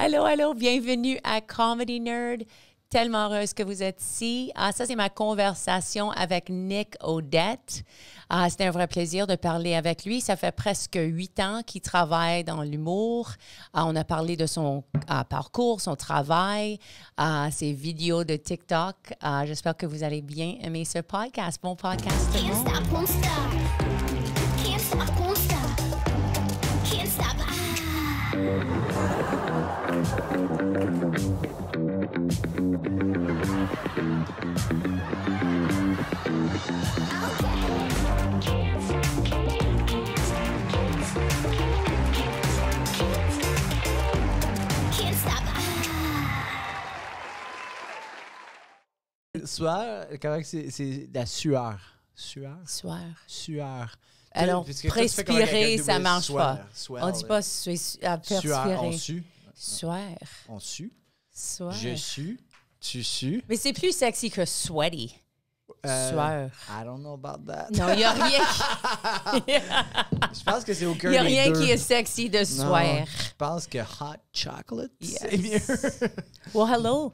Allô, allô, bienvenue à Comedy Nerd. Tellement heureuse que vous êtes ici. Ah, ça, c'est ma conversation avec Nick Odette. Ah, C'était un vrai plaisir de parler avec lui. Ça fait presque huit ans qu'il travaille dans l'humour. Ah, on a parlé de son ah, parcours, son travail, ah, ses vidéos de TikTok. J'espère que vous allez bien aimer ce podcast. Bon podcast. Tout monde. Sueur, correct, c'est la sueur. Sueur? Sueur. Sueur. Alors, respirer, ça marche pas. on dit pas à perspirer. Sueur, on sue. Sueur. On sue. Sueur. Je sue. Tu sues. Mais c'est plus sexy que sweaty. Euh, Sueur. I don't know about that. Non, il n'y a rien. Qui... je pense que c'est aucun Il n'y a rien qui est sexy de soir. Je pense que hot chocolate, c'est mieux. well, hello.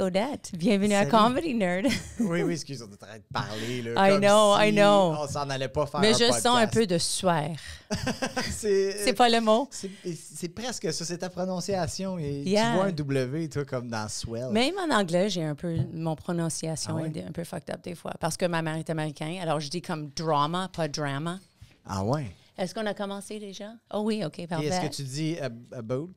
Odette, bienvenue à Comedy Nerd. oui, oui, excuse, on est en train de parler. Là, I know, I know. On s'en allait pas faire. Mais je sens un peu de sueur. c'est pas le mot. C'est presque ça, c'est ta prononciation. Et Tu vois un W, toi, comme dans swell. Même en anglais, j'ai un peu. Mon prononciation ah est un peu fucked up des fois. Parce que ma mère est américaine, alors je dis comme drama, pas drama. Ah ouais? Est-ce qu'on a commencé déjà? Oh oui, OK, parfait. Est-ce que tu dis euh, about?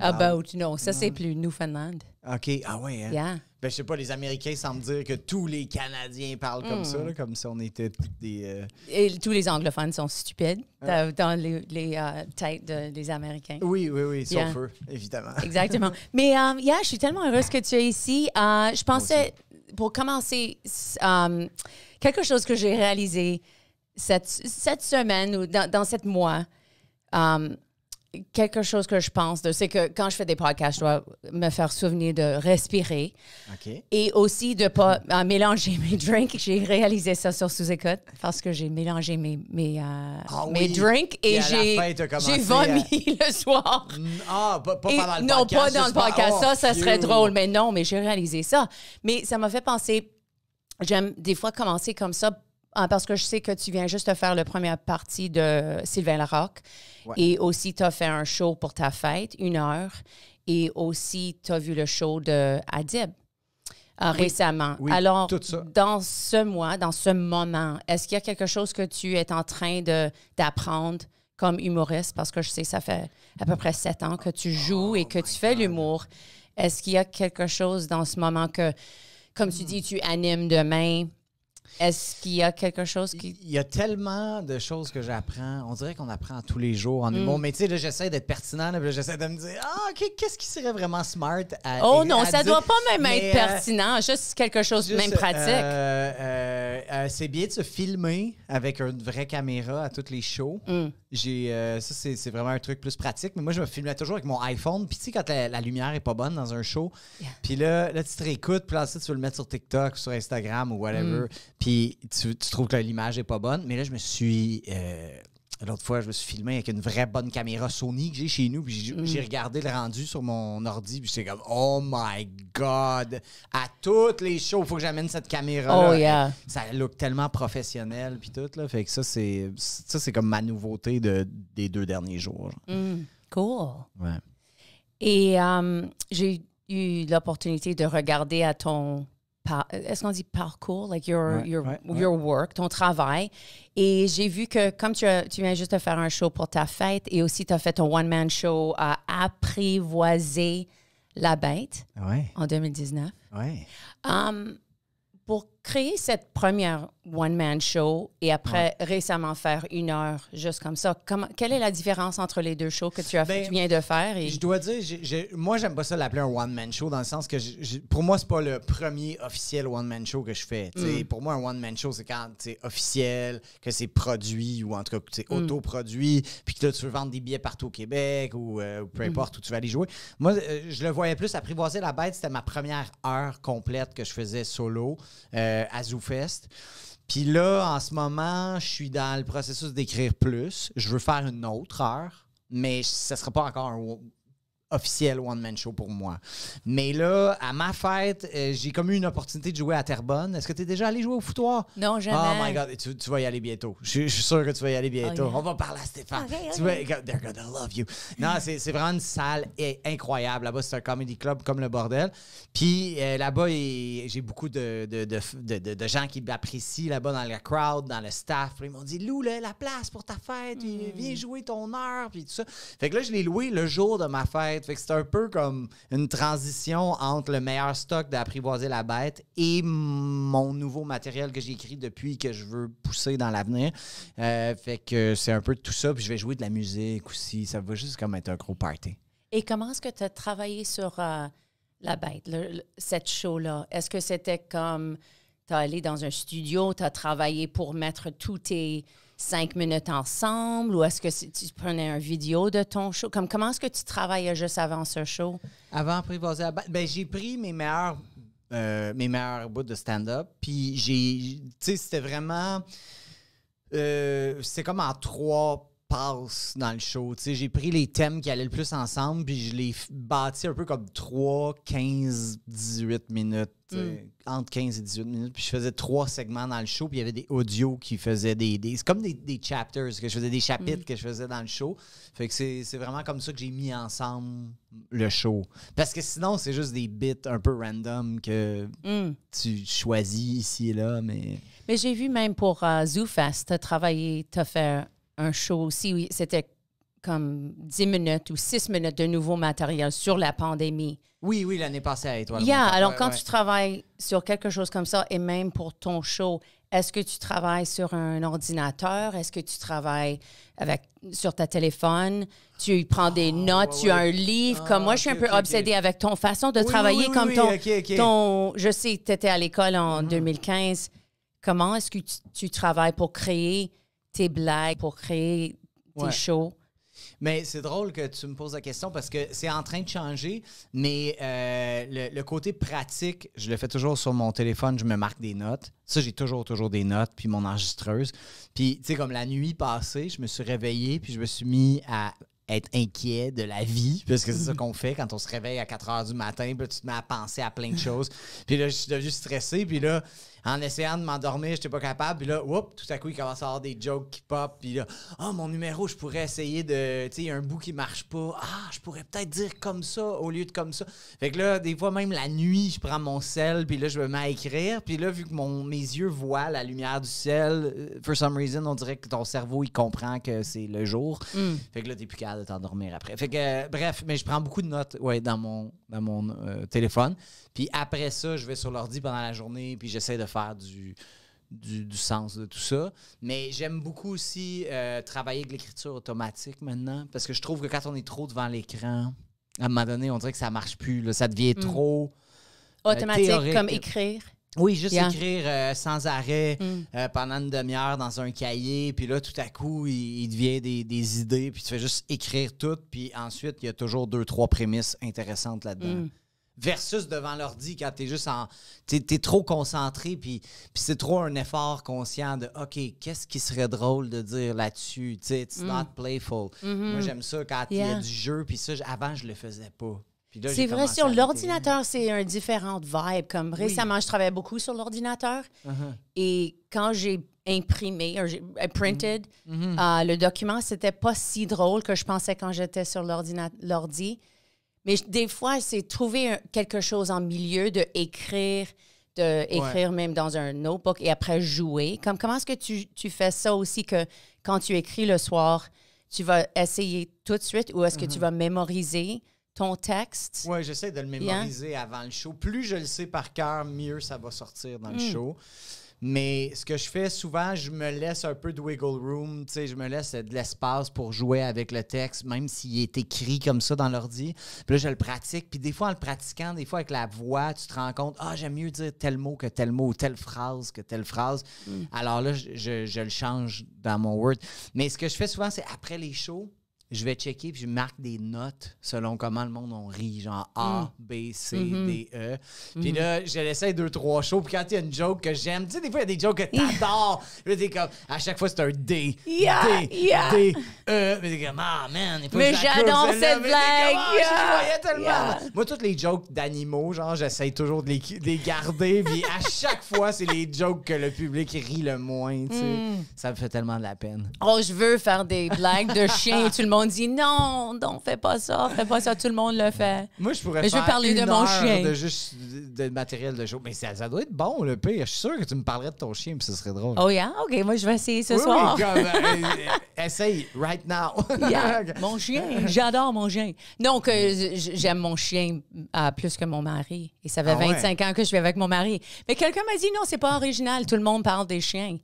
about. non, ça, c'est plus Newfoundland. OK. Ah ouais, hein? Yeah. Ben, je sais pas, les Américains semblent dire que tous les Canadiens parlent comme mm. ça, comme si on était des. Euh, Et tous les anglophones sont stupides dans les, euh, têtes des Américains. Oui, oui, oui, sans sauf eux, évidemment. Exactement. Mais, um, yeah, je suis tellement heureuse que tu es ici. Euh, je pensais, pour commencer, um, quelque chose que j'ai réalisé cette, cette semaine ou dans, dans cette mois, um, quelque chose que je pense, c'est que quand je fais des podcasts, je dois me faire souvenir de respirer. Et aussi de ne pas mélanger mes drinks. J'ai réalisé ça sur sous-écoute parce que j'ai mélangé mes, mes, euh, ah drinks et, j'ai vomi le soir. Mm, ah, pas, le podcast. Non, pas dans le podcast. ça, ça oh, serait drôle. Mais non, mais j'ai réalisé ça. Mais ça m'a fait penser, j'aime des fois commencer comme ça ah, parce que je sais que tu viens juste de faire la première partie de Sylvain Laroque. Et aussi, tu as fait un show pour ta fête, une heure. Et aussi, tu as vu le show de Adib euh, récemment. Alors, dans ce mois, dans ce moment, est-ce qu'il y a quelque chose que tu es en train d'apprendre comme humoriste? Parce que je sais, ça fait à peu près sept ans que tu joues et oh que tu fais l'humour. Est-ce qu'il y a quelque chose dans ce moment que, comme tu hmm. dis, tu animes demain? Est-ce qu'il y a quelque chose qui. Il y a tellement de choses que j'apprends. On dirait qu'on apprend tous les jours en mm. humour. Mais tu sais, j'essaie d'être pertinent. j'essaie de me dire Ah, qu'est-ce qui serait vraiment smart à. Oh non, ça ne doit pas même être euh, pertinent. juste quelque chose de même pratique. Euh, euh, c'est bien de se filmer avec une vraie caméra à toutes les shows. Mm. J'ai euh, ça c'est, vraiment un truc plus pratique, mais moi je me filmais toujours avec mon iPhone. Puis tu sais quand la, lumière est pas bonne dans un show, puis là, là tu te réécoutes, puis là tu veux le mettre sur TikTok, sur Instagram ou whatever, mm. puis tu, trouves que l'image est pas bonne, mais là je me suis euh, L'autre fois, je me suis filmé avec une vraie bonne caméra Sony que j'ai chez nous, puis j'ai mm. regardé le rendu sur mon ordi, puis c'est comme oh my god, à toutes les shows, faut que j'amène cette caméra là. Oh, ça look tellement professionnel puis tout là, fait que ça c'est ça c'est comme ma nouveauté de, des deux derniers jours. Mm. Cool. Ouais. Et euh, j'ai eu l'opportunité de regarder à ton est-ce qu'on dit parcours, like your, your, your work, ton travail. Et j'ai vu que comme tu, tu, viens juste de faire un show pour ta fête et aussi tu as fait ton one-man show à apprivoiser la bête en 2019. Um, pour créer cette première one-man show et après récemment faire une heure juste comme ça, comment, quelle est la différence entre les deux shows que tu, as, ben, viens de faire? Et... Je dois dire, moi, j'aime pas ça l'appeler un one-man show dans le sens que pour moi, c'est pas le premier officiel one-man show que je fais. Mm. Pour moi, un one-man show, c'est quand c'est officiel, que c'est produit ou en tout cas c'est mm. autoproduit, puis que tu veux vendre des billets partout au Québec ou euh, peu mm. importe où tu vas aller jouer. Moi, euh, je le voyais plus apprivoiser la bête, c'était ma première heure complète que je faisais solo. Euh, à euh, ZooFest. Puis là, en ce moment, je suis dans le processus d'écrire plus. Je veux faire une autre heure, mais ce ne sera pas encore un officiel one-man show pour moi. Mais là, à ma fête, euh, j'ai comme eu une opportunité de jouer à Terrebonne. Est-ce que tu es déjà allé jouer au foutoir? Non, jamais. Oh my God, tu, vas y aller bientôt. Je, suis sûr que tu vas y aller bientôt. On va parler à Stéphane. Tu vas, they're gonna love you. Non, c'est vraiment une salle incroyable. Là-bas, c'est un comedy club comme le bordel. Puis euh, là-bas, j'ai beaucoup de, gens qui m'apprécient là-bas dans la crowd, dans le staff. Ils m'ont dit, loue la place pour ta fête. Hmm. Viens jouer ton heure, puis tout ça. Fait que là, je l'ai loué le jour de ma fête fait que c'est un peu comme une transition entre le meilleur stock d'apprivoiser la bête et mon nouveau matériel que j'ai écrit depuis que je veux pousser dans l'avenir. Euh, fait que c'est un peu tout ça. Puis je vais jouer de la musique aussi. Ça va juste comme être un gros party. Et comment est-ce que tu as travaillé sur euh, la bête, cette show-là? Est-ce que c'était comme tu as allé dans un studio, tu as travaillé pour mettre tous tes cinq minutes ensemble ou est-ce que tu prenais un vidéo de ton show? Comme, comment est-ce que tu travaillais juste avant ce show? Avant ben, j'ai pris mes meilleurs, euh, mes bouts de stand-up. Puis j'ai. Tu sais, c'était vraiment. Euh, c'est comme en trois passe dans le show. J'ai pris les thèmes qui allaient le plus ensemble, puis je les bâtis un peu comme 3, 15, 18 minutes. Hmm. Entre 15 et 18 minutes. Puis je faisais trois segments dans le show, puis il y avait des audios qui faisaient des. c'est comme des, chapters, que je faisais des chapitres hmm. que je faisais dans le show. Fait que c'est vraiment comme ça que j'ai mis ensemble le show. Parce que sinon, c'est juste des bits un peu random que hmm. tu choisis ici et là, mais. Mais j'ai vu même pour euh, ZooFest, t'as travaillé, t'as fait un show aussi. C'était comme 10 minutes ou 6 minutes de nouveau matériel sur la pandémie. Oui, oui, l'année passée à Étoile. alors quand tu travailles sur quelque chose comme ça, et même pour ton show, est-ce que tu travailles sur un ordinateur? Est-ce que tu travailles avec, sur ta téléphone? Tu prends des ah, notes, tu as un livre. comme moi, je suis un ah, peu obsédée avec ton façon de travailler, comme ton, Je sais, tu étais à l'école en 2015. Mm. Comment est-ce que tu, tu travailles pour créer tes blagues, pour créer des shows. Mais c'est drôle que tu me poses la question parce que c'est en train de changer, mais euh, le, côté pratique, je le fais toujours sur mon téléphone, je me marque des notes. Ça, j'ai toujours, toujours des notes, puis mon enregistreuse. Puis, tu sais, comme la nuit passée, je me suis réveillé, puis je me suis mis à être inquiet de la vie, parce que c'est ça qu'on fait quand on se réveille à 4 heures du matin, puis tu te mets à penser à plein de choses. Puis là, je suis devenu stressé, puis là, en essayant de m'endormir, j'étais pas capable. Puis là, tout à coup, il commence à avoir des jokes qui pop. Puis là, oh, mon numéro, je pourrais essayer de. Tu sais, il y a un bout qui marche pas. Ah, je pourrais peut-être dire comme ça au lieu de comme ça. Fait que là, des fois, même la nuit, je prends mon sel. Puis là, je me mets à écrire. Puis là, vu que mon, mes yeux voient la lumière du sel, euh, for some reason, on dirait que ton cerveau, il comprend que c'est le jour. Hmm. Fait que là, t'es plus capable de t'endormir après. Fait que, euh, bref, mais je prends beaucoup de notes ouais, dans mon, dans mon euh, téléphone. Puis après ça, je vais sur l'ordi pendant la journée. Puis j'essaie de faire du, du, sens de tout ça. Mais j'aime beaucoup aussi euh, travailler avec l'écriture automatique maintenant, parce que je trouve que quand on est trop devant l'écran, à un moment donné, on dirait que ça marche plus. ça devient mm. trop. Euh, automatique, comme écrire. Oui, juste écrire euh, sans arrêt mm. pendant une demi-heure dans un cahier, puis là, tout à coup, il, devient des, idées, puis tu fais juste écrire tout, puis ensuite, il y a toujours deux, trois prémices intéressantes là-dedans. Mm versus devant l'ordi quand t'es juste en. T'es es trop concentré, puis, c'est trop un effort conscient de OK, qu'est-ce qui serait drôle de dire là-dessus? It's not mm. playful. Mm-hmm. Moi, j'aime ça quand il y a du jeu, puis ça, avant, je le faisais pas. C'est vrai, sur l'ordinateur, c'est un différent vibe. Comme récemment, je travaillais beaucoup sur l'ordinateur. Uh-huh. Et quand j'ai imprimé, euh, euh, printed, mm-hmm. Mm-hmm. Euh, le document, c'était pas si drôle que je pensais quand j'étais sur l'ordi. Mais des fois, c'est trouver quelque chose en milieu, de écrire, de écrire même dans un notebook et après jouer. Comme, comment est-ce que tu, fais ça aussi que quand tu écris le soir, tu vas essayer tout de suite ou est-ce que tu mm-hmm. vas mémoriser ton texte? Oui, j'essaie de le mémoriser avant le show. Plus je le sais par cœur, mieux ça va sortir dans le mm. show. Mais ce que je fais souvent, je me laisse un peu de wiggle room, tu je me laisse de l'espace pour jouer avec le texte, même s'il est écrit comme ça dans l'ordi. Puis là, je le pratique. Puis des fois, en le pratiquant, des fois avec la voix, tu te rends compte, ah, j'aime mieux dire tel mot que tel mot, ou telle phrase que telle phrase. Mm. Alors là, je, le change dans mon Word. Mais ce que je fais souvent, c'est après les shows, je vais checker puis je marque des notes selon comment le monde on rit, genre A, mm. B, C, D, mm-hmm. E. Puis là, mm-hmm. je l'essaye deux, trois shows. Puis quand il y a une joke que j'aime, tu sais, des fois, il y a des jokes que t'adores. là, dis comme, à chaque fois, c'est un D, D, D, E. Mais t'es comme, ah, man, Mais j'adore cette blague. Ah, Moi, toutes les jokes d'animaux, genre, j'essaye toujours de les, garder. puis à chaque fois, c'est les jokes que le public rit le moins, tu sais. Mm. Ça me fait tellement de la peine. Oh, je veux faire des blagues de chiens, tout le monde on dit non, non, fais pas ça, fais pas ça, tout le monde le fait. Moi, je pourrais mais je parler de mon chien. De juste de matériel de show. Mais ça, doit être bon, le pire. Je suis sûr que tu me parlerais de ton chien, puis ce serait drôle. Oh, yeah? OK, moi, je vais essayer ce soir. Euh, euh, essaye right now. Mon chien, j'adore mon chien. Non, que euh, j'aime mon chien plus que mon mari. Et ça fait 25 ah ans que je suis avec mon mari. Mais quelqu'un m'a dit non, c'est pas original, tout le monde parle des chiens.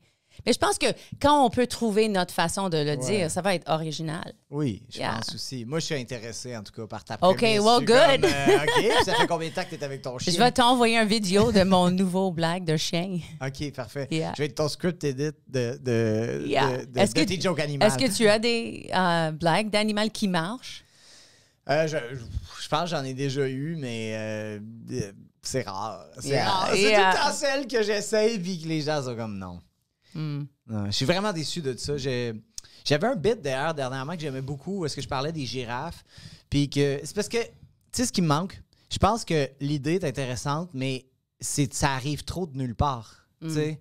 Mais je pense que quand on peut trouver notre façon de le dire, ça va être original. Oui, je pense aussi. Moi, je suis intéressé, en tout cas, par ta OK, well, good. Euh, OK, ça fait combien de temps que tu es avec ton chien? Je vais t'envoyer un vidéo de mon nouveau blague de chien. OK, parfait. Je vais être ton script edit de, de, Est-ce que tu as des euh, blagues d'animal qui marchent? Euh, je, pense que j'en ai déjà eu, mais c'est rare. C'est rare. C'est tout le temps celle que j'essaie, puis que les gens sont comme non. Mm. je suis vraiment déçu de ça. J'avais un bit d'ailleurs dernièrement que j'aimais beaucoup, parce que je parlais des girafes. Puis que c'est parce que, tu sais, ce qui me manque, je pense que l'idée est intéressante, mais c'est ça arrive trop de nulle part. Mm.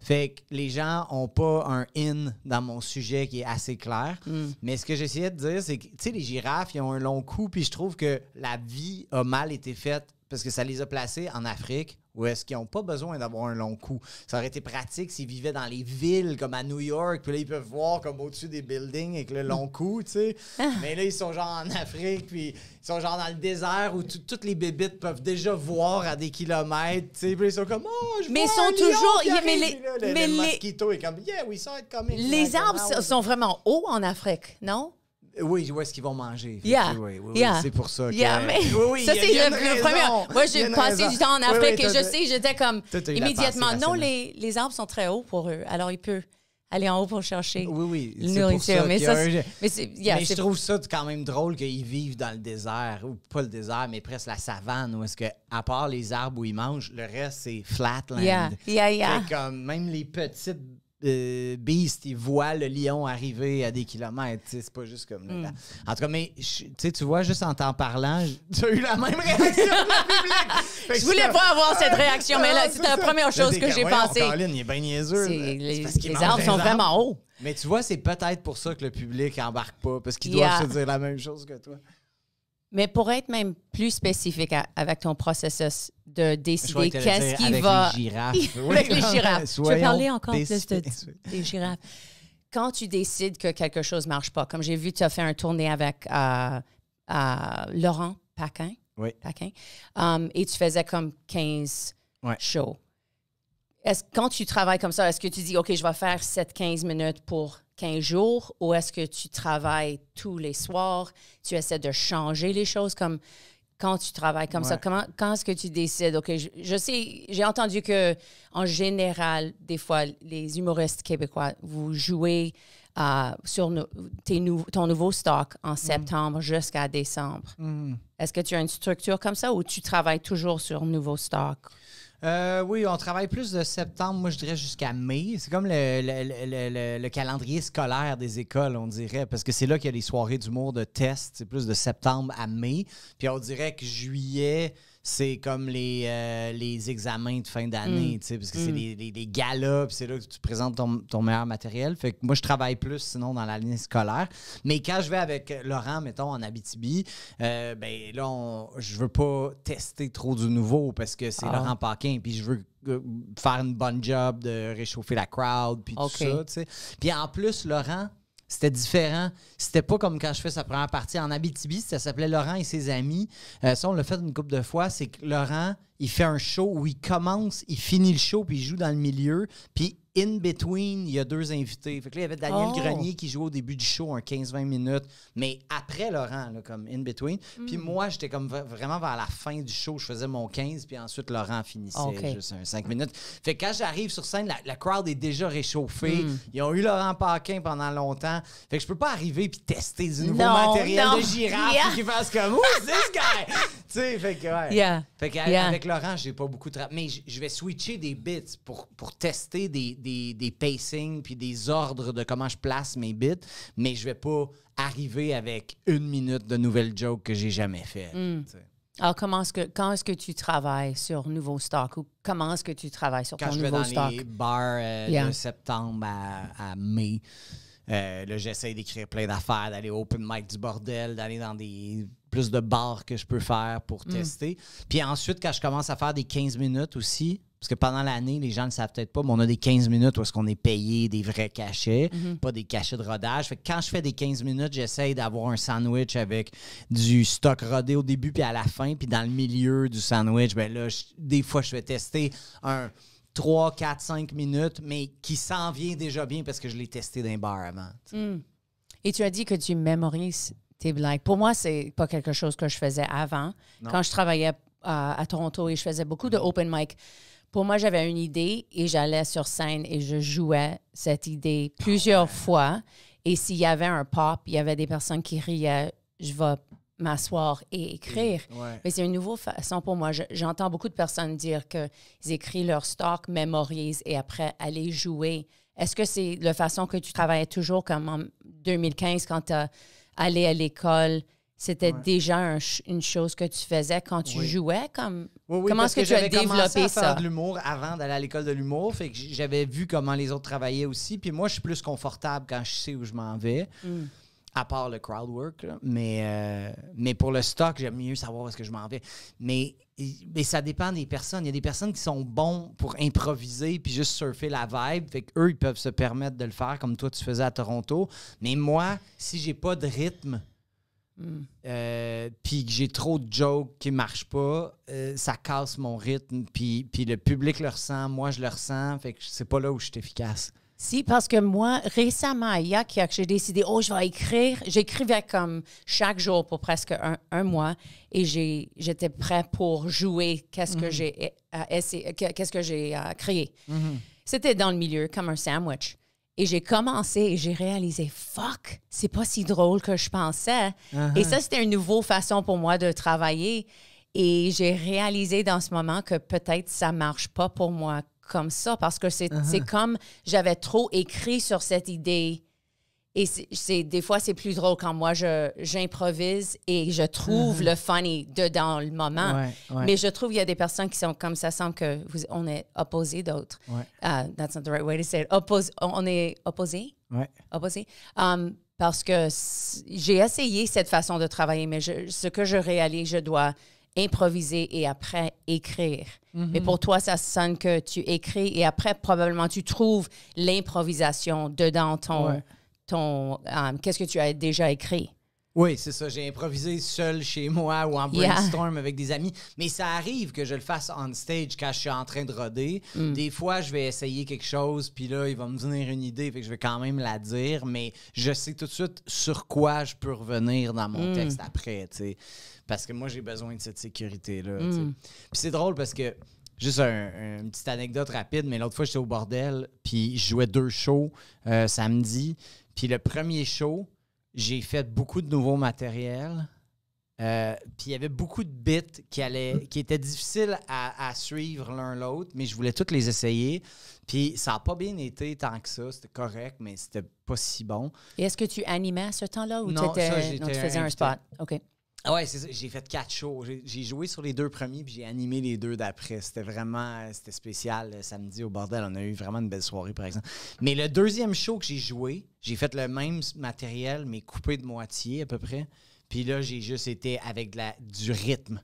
Fait que les gens ont pas un in dans mon sujet qui est assez clair. Mm. Mais ce que j'essayais de dire, c'est que, tu sais, les girafes, ils ont un long cou, puis je trouve que la vie a mal été faite parce que ça les a placés en Afrique, ou est-ce qu'ils n'ont pas besoin d'avoir un long coup? Ça aurait été pratique s'ils vivaient dans les villes, comme à New York, puis là, ils peuvent voir comme au-dessus des buildings avec le long mm. coup, tu sais. Ah. Mais là, ils sont genre en Afrique, puis ils sont genre dans le désert où toutes les bébites peuvent déjà voir à des kilomètres, tu sais. Puis ils sont comme, oh, je Mais ils sont toujours. mais les, mais les, est comme, yeah, we saw it coming. Les arbres sont vraiment hauts en Afrique, non? Oui, où est-ce qu'ils vont manger? Oui, oui, C'est pour ça que. ça, c'est le, Moi, j'ai passé du temps en Afrique et je sais, j'étais comme immédiatement. Non, les, arbres sont très hauts pour eux. Alors, ils peuvent aller en haut pour chercher oui, oui, nourriture. mais, je trouve ça quand même drôle qu'ils vivent dans le désert, ou pas le désert, mais presque la savane, où est-ce que, à part les arbres où ils mangent, le reste, c'est flatland. Et comme même les petites euh, Beast, il voit le lion arriver à des kilomètres. C'est pas juste comme. Mm. En tout cas, mais tu vois, juste en t'en parlant, tu as eu la même réaction Je voulais pas avoir cette réaction, mais là, c'est la première chose que j'ai pensée. il les, arbres sont vraiment hauts. Mais tu vois, c'est peut-être pour ça que le public embarque pas, parce qu'ils doivent se dire la même chose que toi. Mais pour être même plus spécifique avec ton processus de décider qu'est-ce qui va. Les girafes. les girafes. Je vais parler encore plus de, des girafes. Quand tu décides que quelque chose ne marche pas, comme j'ai vu, tu as fait un tournée avec euh, Laurent Paquin. Oui. Um, et tu faisais comme 15 shows. Est-ce, quand tu travailles comme ça, est-ce que tu dis, OK, je vais faire 7-15 minutes pour 15 jours ou est-ce que tu travailles tous les soirs, tu essaies de changer les choses comme quand tu travailles comme ça? Comment, quand est-ce que tu décides? OK, je, sais, j'ai entendu que en général, des fois, les humoristes québécois, vous jouez euh, sur ton nouveau stock en mm. septembre jusqu'à décembre. Mm. Est-ce que tu as une structure comme ça ou tu travailles toujours sur nouveau stock? Euh, oui, on travaille plus de septembre, moi je dirais jusqu'à mai. C'est comme le, le, calendrier scolaire des écoles, on dirait, parce que c'est là qu'il y a les soirées d'humour de test, c'est plus de septembre à mai. Puis on dirait que juillet, c'est comme euh, les, examens de fin d'année, mm. tu sais, parce que c'est les, mm. les, galas, puis c'est là que tu présentes ton, meilleur matériel. Fait que moi, je travaille plus sinon dans la ligne scolaire. Mais quand je vais avec Laurent, mettons, en Abitibi, euh, ben là, je veux pas tester trop du nouveau parce que c'est ah. Laurent Paquin, puis je veux euh, faire une bonne job de réchauffer la crowd, puis tout ça, tu sais. Puis en plus, Laurent, c'était différent. C'était pas comme quand je fais sa première partie en Abitibi. Ça s'appelait Laurent et ses amis. Euh, ça, on l'a fait une couple de fois. C'est que Laurent, il fait un show où il commence, il finit le show, puis il joue dans le milieu. Puis in between, il y a deux invités. Fait que il y avait Daniel oh! Grenier qui jouait au début du show, un 15-20 minutes, mais après Laurent, comme in between. Puis mm. moi, j'étais comme vraiment vers la fin du show, je faisais mon 15, puis ensuite Laurent finissait juste un 5 minutes. Fait quand j'arrive sur scène, la, crowd est déjà réchauffée. Mm. Ils ont eu Laurent Paquin pendant longtemps. Fait que je peux pas arriver puis tester du nouveau matériel de girafe yeah. qui fasse comme this guy? tu sais, fait que, ouais. fait avec Laurent, j'ai pas beaucoup de. Mais je vais switcher des bits pour, pour tester des des, des pacings puis des ordres de comment je place mes bits, mais je vais pas arriver avec une minute de nouvelle joke que j'ai jamais faite. Hmm. Alors, comment ce que, quand est-ce que tu travailles sur Nouveau Stock ou comment est-ce que tu travailles sur ton Nouveau Stock? Quand je vais dans bars euh, de septembre à, mai, euh, là, j'essaie d'écrire plein d'affaires, d'aller au open mic du bordel, d'aller dans des plus de bars que je peux faire pour hmm. tester. Puis ensuite, quand je commence à faire des 15 minutes aussi, parce que pendant l'année, les gens ne savent peut-être pas, mais on a des 15 minutes où est-ce qu'on est payé des vrais cachets, mhm. pas des cachets de rodage. quand je fais des 15 minutes, j'essaye d'avoir un sandwich avec du stock rodé au début puis à la fin, puis dans le milieu du sandwich, ben là, des fois, je vais tester un 3, 4, 5 minutes, mais qui s'en vient déjà bien parce que je l'ai testé d'un bar avant. Mm. Et tu as dit que tu mémorises tes blagues. Pour moi, c'est pas quelque chose que je faisais avant. Quand je travaillais à, à Toronto et je faisais beaucoup de mm. open mic, pour moi, j'avais une idée et j'allais sur scène et je jouais cette idée plusieurs fois. Et s'il y avait un pop, il y avait des personnes qui riaient, je vais m'asseoir et écrire. Mm, Mais c'est une nouvelle façon pour moi. J'entends beaucoup de personnes dire qu'ils écrivent leur stock, mémorisent et après aller jouer. Est-ce que c'est la façon que tu travaillais toujours comme en 2015 quand tu allé à l'école? C'était déjà une chose que tu faisais quand tu jouais comme comment est-ce que, j'avais tu as développé à ça? Faire de l'humour avant d'aller à l'école de l'humour. Fait que j'avais vu comment les autres travaillaient aussi. Puis moi, je suis plus confortable quand je sais où je m'en vais. Mm. À part le crowd work, mais, euh, mais pour le stock, j'aime mieux savoir où ce que je m'en vais. Mais, mais ça dépend des personnes. Il y a des personnes qui sont bons pour improviser puis juste surfer la vibe. Fait eux, ils peuvent se permettre de le faire comme toi, tu faisais à Toronto. Mais moi, si j'ai pas de rythme, Mm. Euh, puis que j'ai trop de jokes qui marchent pas, euh, ça casse mon rythme, puis le public le ressent, moi je le ressens, fait que c'est pas là où je suis efficace. Si, parce que moi, récemment, il y a que j'ai décidé, oh, je vais écrire. J'écrivais comme chaque jour pour presque un, un mois et j'étais prêt pour jouer qu'est-ce que mm. j'ai eh, qu'est-ce que j'ai euh, créé. Mm-hmm. C'était dans le milieu, comme un sandwich. Et j'ai commencé et j'ai réalisé, fuck, c'est pas si drôle que je pensais. Et uh-huh. ça, c'était une nouvelle façon pour moi de travailler. Et j'ai réalisé dans ce moment que peut-être ça marche pas pour moi comme ça parce que c'est uh-huh. comme j'avais trop écrit sur cette idée et c'est des fois, c'est plus drôle quand moi, j'improvise et je trouve mm-hmm. le funny dedans le moment. Mais je trouve qu'il y a des personnes qui sont comme ça, semble que vous, on est opposé d'autres. Ah, that's not the right way to say it. on est opposé. Opposé. Um, parce que j'ai essayé cette façon de travailler, mais ce que je réalise, je dois improviser et après écrire. Mm-hmm. Mais pour toi, ça sonne que tu écris et après, probablement, tu trouves l'improvisation dedans ton ton um, qu'est-ce que tu as déjà écrit. Oui, c'est ça. J'ai improvisé seul chez moi ou en brainstorm avec des amis. Mais ça arrive que je le fasse on stage quand je suis en train de roder. Mm. Des fois, je vais essayer quelque chose, puis là, il va me venir une idée, fait que je vais quand même la dire, mais je sais tout de suite sur quoi je peux revenir dans mon mm. texte après, tu sais. Parce que moi, j'ai besoin de cette sécurité-là. Mm. Puis c'est drôle parce que Juste une petite anecdote rapide, mais l'autre fois, j'étais au bordel, puis je jouais deux shows euh, samedi. Puis le premier show, j'ai fait beaucoup de nouveaux matériels. Euh, puis il y avait beaucoup de bits qui, allaient, qui étaient difficiles à, suivre l'un l'autre, mais je voulais toutes les essayer. Puis ça n'a pas bien été tant que ça. C'était correct, mais c'était pas si bon. est-ce que tu animais à ce temps-là ou tu, étais, tu faisais un spot? OK. Ah ouais, c'est ça. J'ai fait quatre shows. J'ai joué sur les deux premiers, puis j'ai animé les deux d'après. C'était vraiment c'était spécial. Le samedi au bordel, on a eu vraiment une belle soirée, par exemple. Mais le deuxième show que j'ai joué, j'ai fait le même matériel, mais coupé de moitié à peu près. Puis là, j'ai juste été avec du rythme.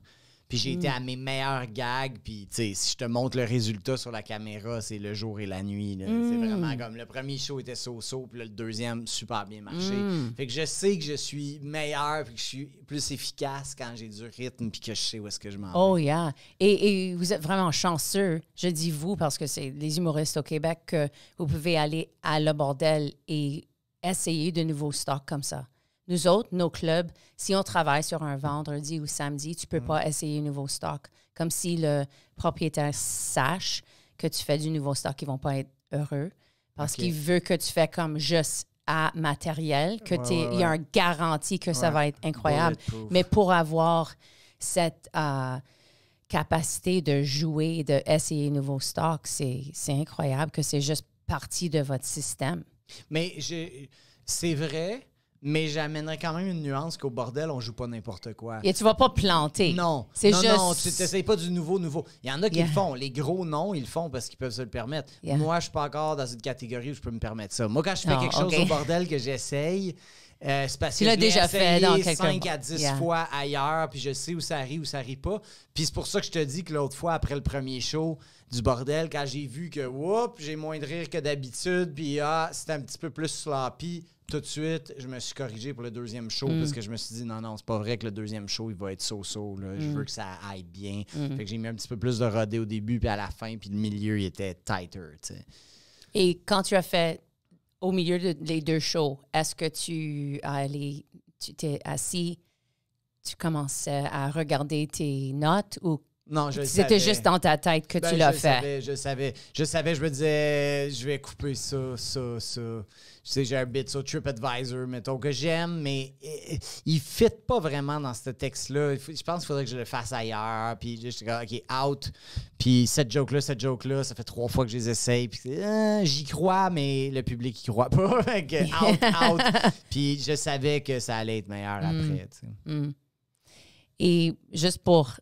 Puis j'ai été hmm. à mes meilleurs gags. Puis, tu sais, si je te montre le résultat sur la caméra, c'est le jour et la nuit. C'est hmm. vraiment comme le premier show était so-so, puis le deuxième, super bien marché. Hmm. Fait que je sais que je suis meilleur, puis que je suis plus efficace quand j'ai du rythme, puis que je sais où est-ce que je m'en vais. Oh, yeah. Et, et, vous êtes vraiment chanceux, je dis vous, parce que c'est les humoristes au Québec que vous pouvez aller à Le Bordel et essayer de nouveaux stocks comme ça. Nous autres, nos clubs, si on travaille sur un vendredi ou samedi, tu ne peux mm. pas essayer un nouveau stock. Comme si le propriétaire sache que tu fais du nouveau stock, ils ne vont pas être heureux parce qu'il veut que tu fais comme juste à matériel, que il y a un garantie que ça va être incroyable. Mais pour avoir cette euh, capacité de jouer, de essayer nouveau stock, c'est incroyable que c'est juste partie de votre système. Mais c'est vrai mais j'amènerais quand même une nuance qu'au bordel, on joue pas n'importe quoi. Et tu vas pas planter. Non. C'est juste... non, tu t'essayes pas du nouveau, nouveau. Il y en a qui le font. Les gros, non, ils le font parce qu'ils peuvent se le permettre. Moi, je suis pas encore dans cette catégorie où je peux me permettre ça. Moi, quand je fais quelque chose au bordel que j'essaye, euh, c'est parce que je déjà fait dans 5 à 10 fois ailleurs, puis je sais où ça arrive, où ça arrive pas. Puis c'est pour ça que je te dis que l'autre fois, après le premier show du bordel, quand j'ai vu que, whoop, j'ai moins de rire que d'habitude, puis ah, c'était un petit peu plus sloppy, tout de suite, je me suis corrigé pour le deuxième show mm. parce que je me suis dit non, non, c'est pas vrai que le deuxième show il va être so-so. Je mm. veux que ça aille bien. Mm. Fait que j'ai mis un petit peu plus de rodé au début, puis à la fin, puis le milieu il était tighter. Et quand tu as fait au milieu des deux shows, est-ce que tu allais, tu t'es assis, tu commençais à regarder tes notes ou non, C'était juste dans ta tête que ben, tu l'as fait. je savais, je savais, je me disais, je vais couper ça, ça, ça. Je sais, j'ai un bit sur TripAdvisor, mettons, que j'aime, mais eh, eh, il ne fit pas vraiment dans ce texte-là. Je pense qu'il faudrait que je le fasse ailleurs. Puis suis comme, OK, out. Puis cette joke-là, cette joke-là, ça fait trois fois que je les essaye. Puis hein, j'y crois, mais le public, n'y croit pas. out, out. Puis je savais que ça allait être meilleur mm. après. Mm. Et juste pour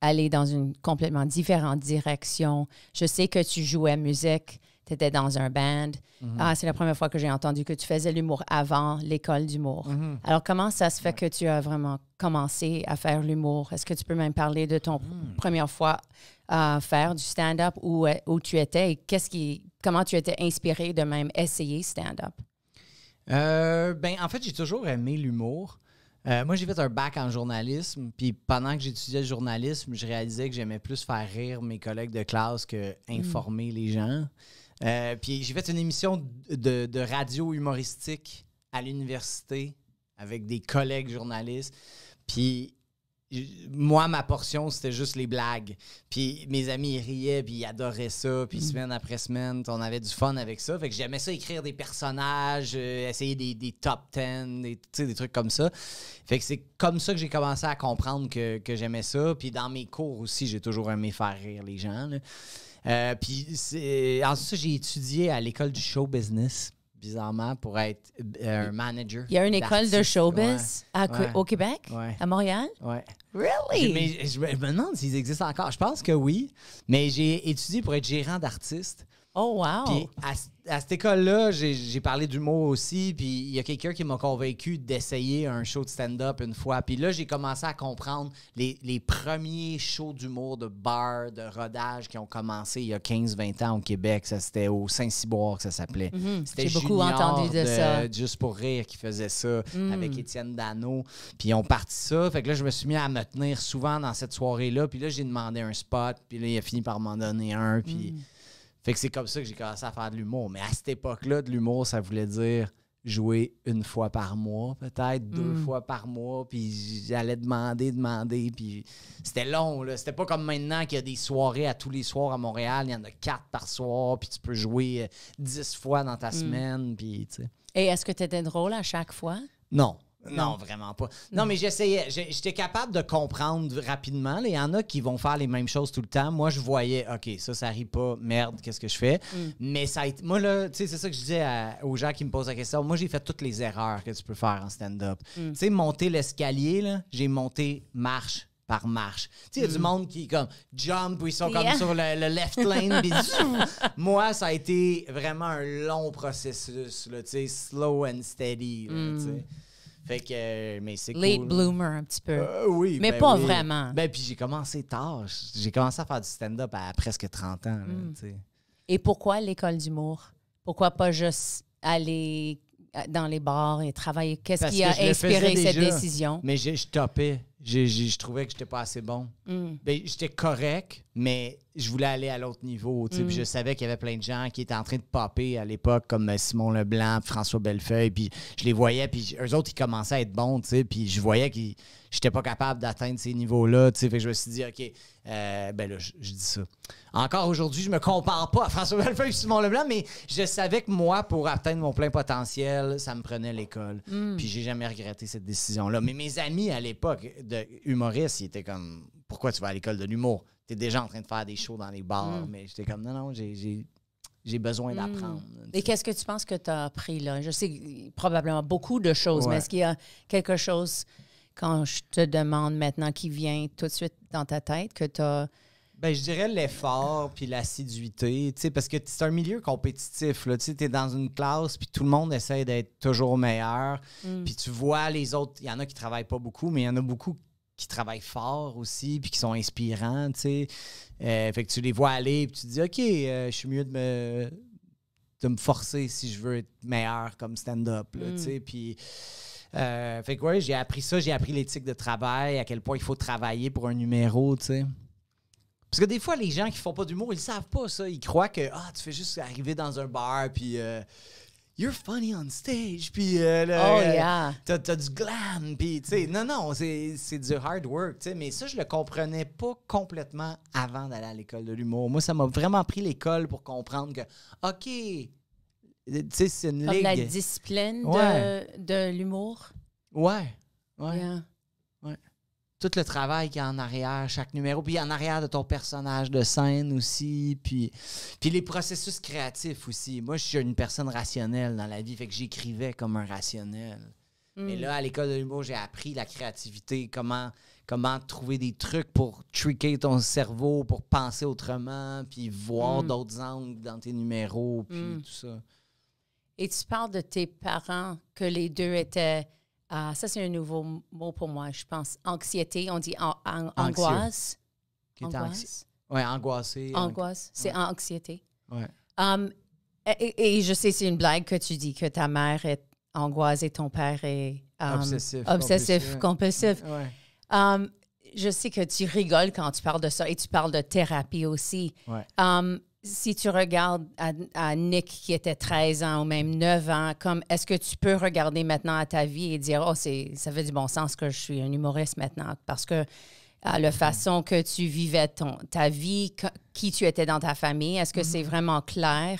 aller dans une complètement différente direction. Je sais que tu jouais musique, tu étais dans un band. Mhm. Ah, c'est la première fois que j'ai entendu que tu faisais l'humour avant l'école d'humour. Mhm. Alors, comment ça se fait que tu as vraiment commencé à faire l'humour? Est-ce que tu peux même parler de ton hmm. première fois à faire du stand-up, où, euh, où tu étais et qu'est-ce qui, comment tu étais inspiré de même essayer stand-up? Euh, ben, en fait, j'ai toujours aimé l'humour. Euh, moi, j'ai fait un bac en journalisme, puis pendant que j'étudiais le journalisme, je réalisais que j'aimais plus faire rire mes collègues de classe que hmm. informer les gens. Euh, puis j'ai fait une émission de, de radio humoristique à l'université avec des collègues journalistes. Puis moi, ma portion, c'était juste les blagues. Puis mes amis, riaient, puis ils adoraient ça. Puis mm. semaine après semaine, on avait du fun avec ça. Fait que j'aimais ça, écrire des personnages, euh, essayer des, top 10, des, trucs comme ça. Fait que c'est comme ça que j'ai commencé à comprendre que, j'aimais ça. Puis dans mes cours aussi, j'ai toujours aimé faire rire les gens. Euh, puis ensuite, j'ai étudié à l'école du show business bizarrement, pour être euh, un manager. Il y a une école de showbiz au Québec, à Montréal? Oui. Really? Mais je, me demande s'ils existent encore. Je pense que oui, mais j'ai étudié pour être gérant d'artiste. Oh, wow! Puis à, cette école-là, j'ai parlé d'humour aussi, puis il y a quelqu'un qui m'a convaincu d'essayer un show de stand-up une fois. Puis là, j'ai commencé à comprendre les, premiers shows d'humour de bar, de rodage qui ont commencé il y a 15-20 ans au Québec. Ça, c'était au Saint-Cyboire que ça s'appelait. Mhm. J'ai beaucoup entendu de, ça. Juste pour rire qui faisait ça mm. avec Étienne Dano. Puis on parti ça. Fait que là, je me suis mis à me tenir souvent dans cette soirée-là. Puis là, j'ai demandé un spot. Puis là, il a fini par m'en donner un. Puis... Mm. Fait que c'est comme ça que j'ai commencé à faire de l'humour. Mais à cette époque-là, de l'humour, ça voulait dire jouer une fois par mois, peut-être deux hmm. fois par mois, puis j'allais demander, demander, puis c'était long, là. C'était pas comme maintenant qu'il y a des soirées à tous les soirs à Montréal, il y en a quatre par soir, puis tu peux jouer euh, dix fois dans ta hmm. semaine, puis tu sais. Et est-ce que tu étais drôle à chaque fois? Non. Non, vraiment pas. Non, mais j'essayais. J'étais capable de comprendre rapidement. Il y en a qui vont faire les mêmes choses tout le temps. Moi, je voyais, OK, ça, ça arrive pas. Merde, qu'est-ce que je fais? Mm. Mais ça Moi, là, c'est ça que je dis aux gens qui me posent la question. Moi, j'ai fait toutes les erreurs que tu peux faire en stand-up. Mm. Tu sais, monter l'escalier, là, j'ai monté marche par marche. Tu sais, il y a du mm. monde qui, comme, jump, ils sont comme sur le, left lane. moi, ça a été vraiment un long processus, tu sais, slow and steady, fait que, euh, mais c'est Late bloomer un petit peu. Euh, oui. Mais ben pas vraiment. Ben, puis j'ai commencé tard. J'ai commencé à faire du stand-up à presque 30 ans. Hmm. et pourquoi l'école d'humour? Pourquoi pas juste aller euh, dans les bars et travailler? Qu'est-ce qui a inspiré cette décision? Mais je, topais. Je, trouvais que j'étais pas assez bon. Hmm. Ben, j'étais correct, mais je voulais aller à l'autre niveau. je mm. savais qu'il y avait plein de gens qui étaient en train de popper à l'époque, comme euh, Simon Leblanc, François Bellefeuille. Puis je les voyais, puis eux autres, ils commençaient à être bons. Puis je voyais que j'étais pas capable d'atteindre ces niveaux-là. Fait que je me suis dit, OK, euh, ben là, je, dis ça. Encore aujourd'hui, je me compare pas à François Bellefeuille et Simon Leblanc, mais je savais que moi, pour atteindre mon plein potentiel, ça me prenait l'école. Mm. Puis j'ai jamais regretté cette décision-là. Mais mes amis à l'époque, de humoristes, ils étaient comme, pourquoi tu vas à l'école de l'humour? déjà en train de faire des shows dans les bars. Mm. Mais j'étais comme, non, non, j'ai j'ai besoin mm. d'apprendre. Et qu'est-ce que tu penses que tu as appris là? Je sais probablement beaucoup de choses, mais est-ce qu'il y a quelque chose, quand je te demande maintenant, qui vient tout de suite dans ta tête, que tu as... Ben, je dirais l'effort puis l'assiduité, parce que c'est un milieu compétitif. Tu es dans une classe, puis tout le monde essaie d'être toujours meilleur. Mm. Puis tu vois les autres, il y en a qui travaillent pas beaucoup, mais il y en a beaucoup qui travaillent fort aussi, puis qui sont inspirants, tu sais. Euh, fait que tu les vois aller, puis tu te dis, OK, euh, je suis mieux de me, de me forcer si je veux être meilleur comme stand-up, tu sais. Mm. Puis. Euh, fait que j'ai appris ça, j'ai appris l'éthique de travail, à quel point il faut travailler pour un numéro, tu sais. Parce que des fois, les gens qui font pas d'humour, ils savent pas ça. Ils croient que ah, tu fais juste arriver dans un bar, puis You're funny on stage, puis euh, oh, euh, yeah. t'as, du glam, puis tu sais, non, non, c'est, du hard work, tu sais, mais ça, je le comprenais pas complètement avant d'aller à l'école de l'humour. Moi, ça m'a vraiment pris l'école pour comprendre que, OK, euh, tu sais, c'est une ligue. la discipline de, l'humour. Ouais, ouais tout le travail qu'il y a en arrière, chaque numéro, puis en arrière de ton personnage de scène aussi, puis, puis les processus créatifs aussi. Moi, je suis une personne rationnelle dans la vie, fait que j'écrivais comme un rationnel. Mais hmm. là, à l'école de l'humour, j'ai appris la créativité, comment, comment trouver des trucs pour tricker ton cerveau, pour penser autrement, puis voir hmm. d'autres angles dans tes numéros, puis hmm. tout ça. Et tu parles de tes parents, que les deux étaient ah, ça, c'est un nouveau mot pour moi, je pense. Anxiété, on dit an angoisse. angoisse. Ouais, angoissé. Angoisse, c'est anxiété. Ouais. Um, et, je sais, c'est une blague que tu dis que ta mère est angoisse et ton père est um, obsessif, obsessif, compulsif. Ouais. Um, je sais que tu rigoles quand tu parles de ça et tu parles de thérapie aussi. Ouais si tu regardes à, Nick qui était 13 ans ou même 9 ans, comme est-ce que tu peux regarder maintenant à ta vie et dire oh c'est ça fait du bon sens que je suis un humoriste maintenant parce que à la façon que tu vivais ton ta vie qui tu étais dans ta famille, est-ce que c'est mm-hmm. vraiment clair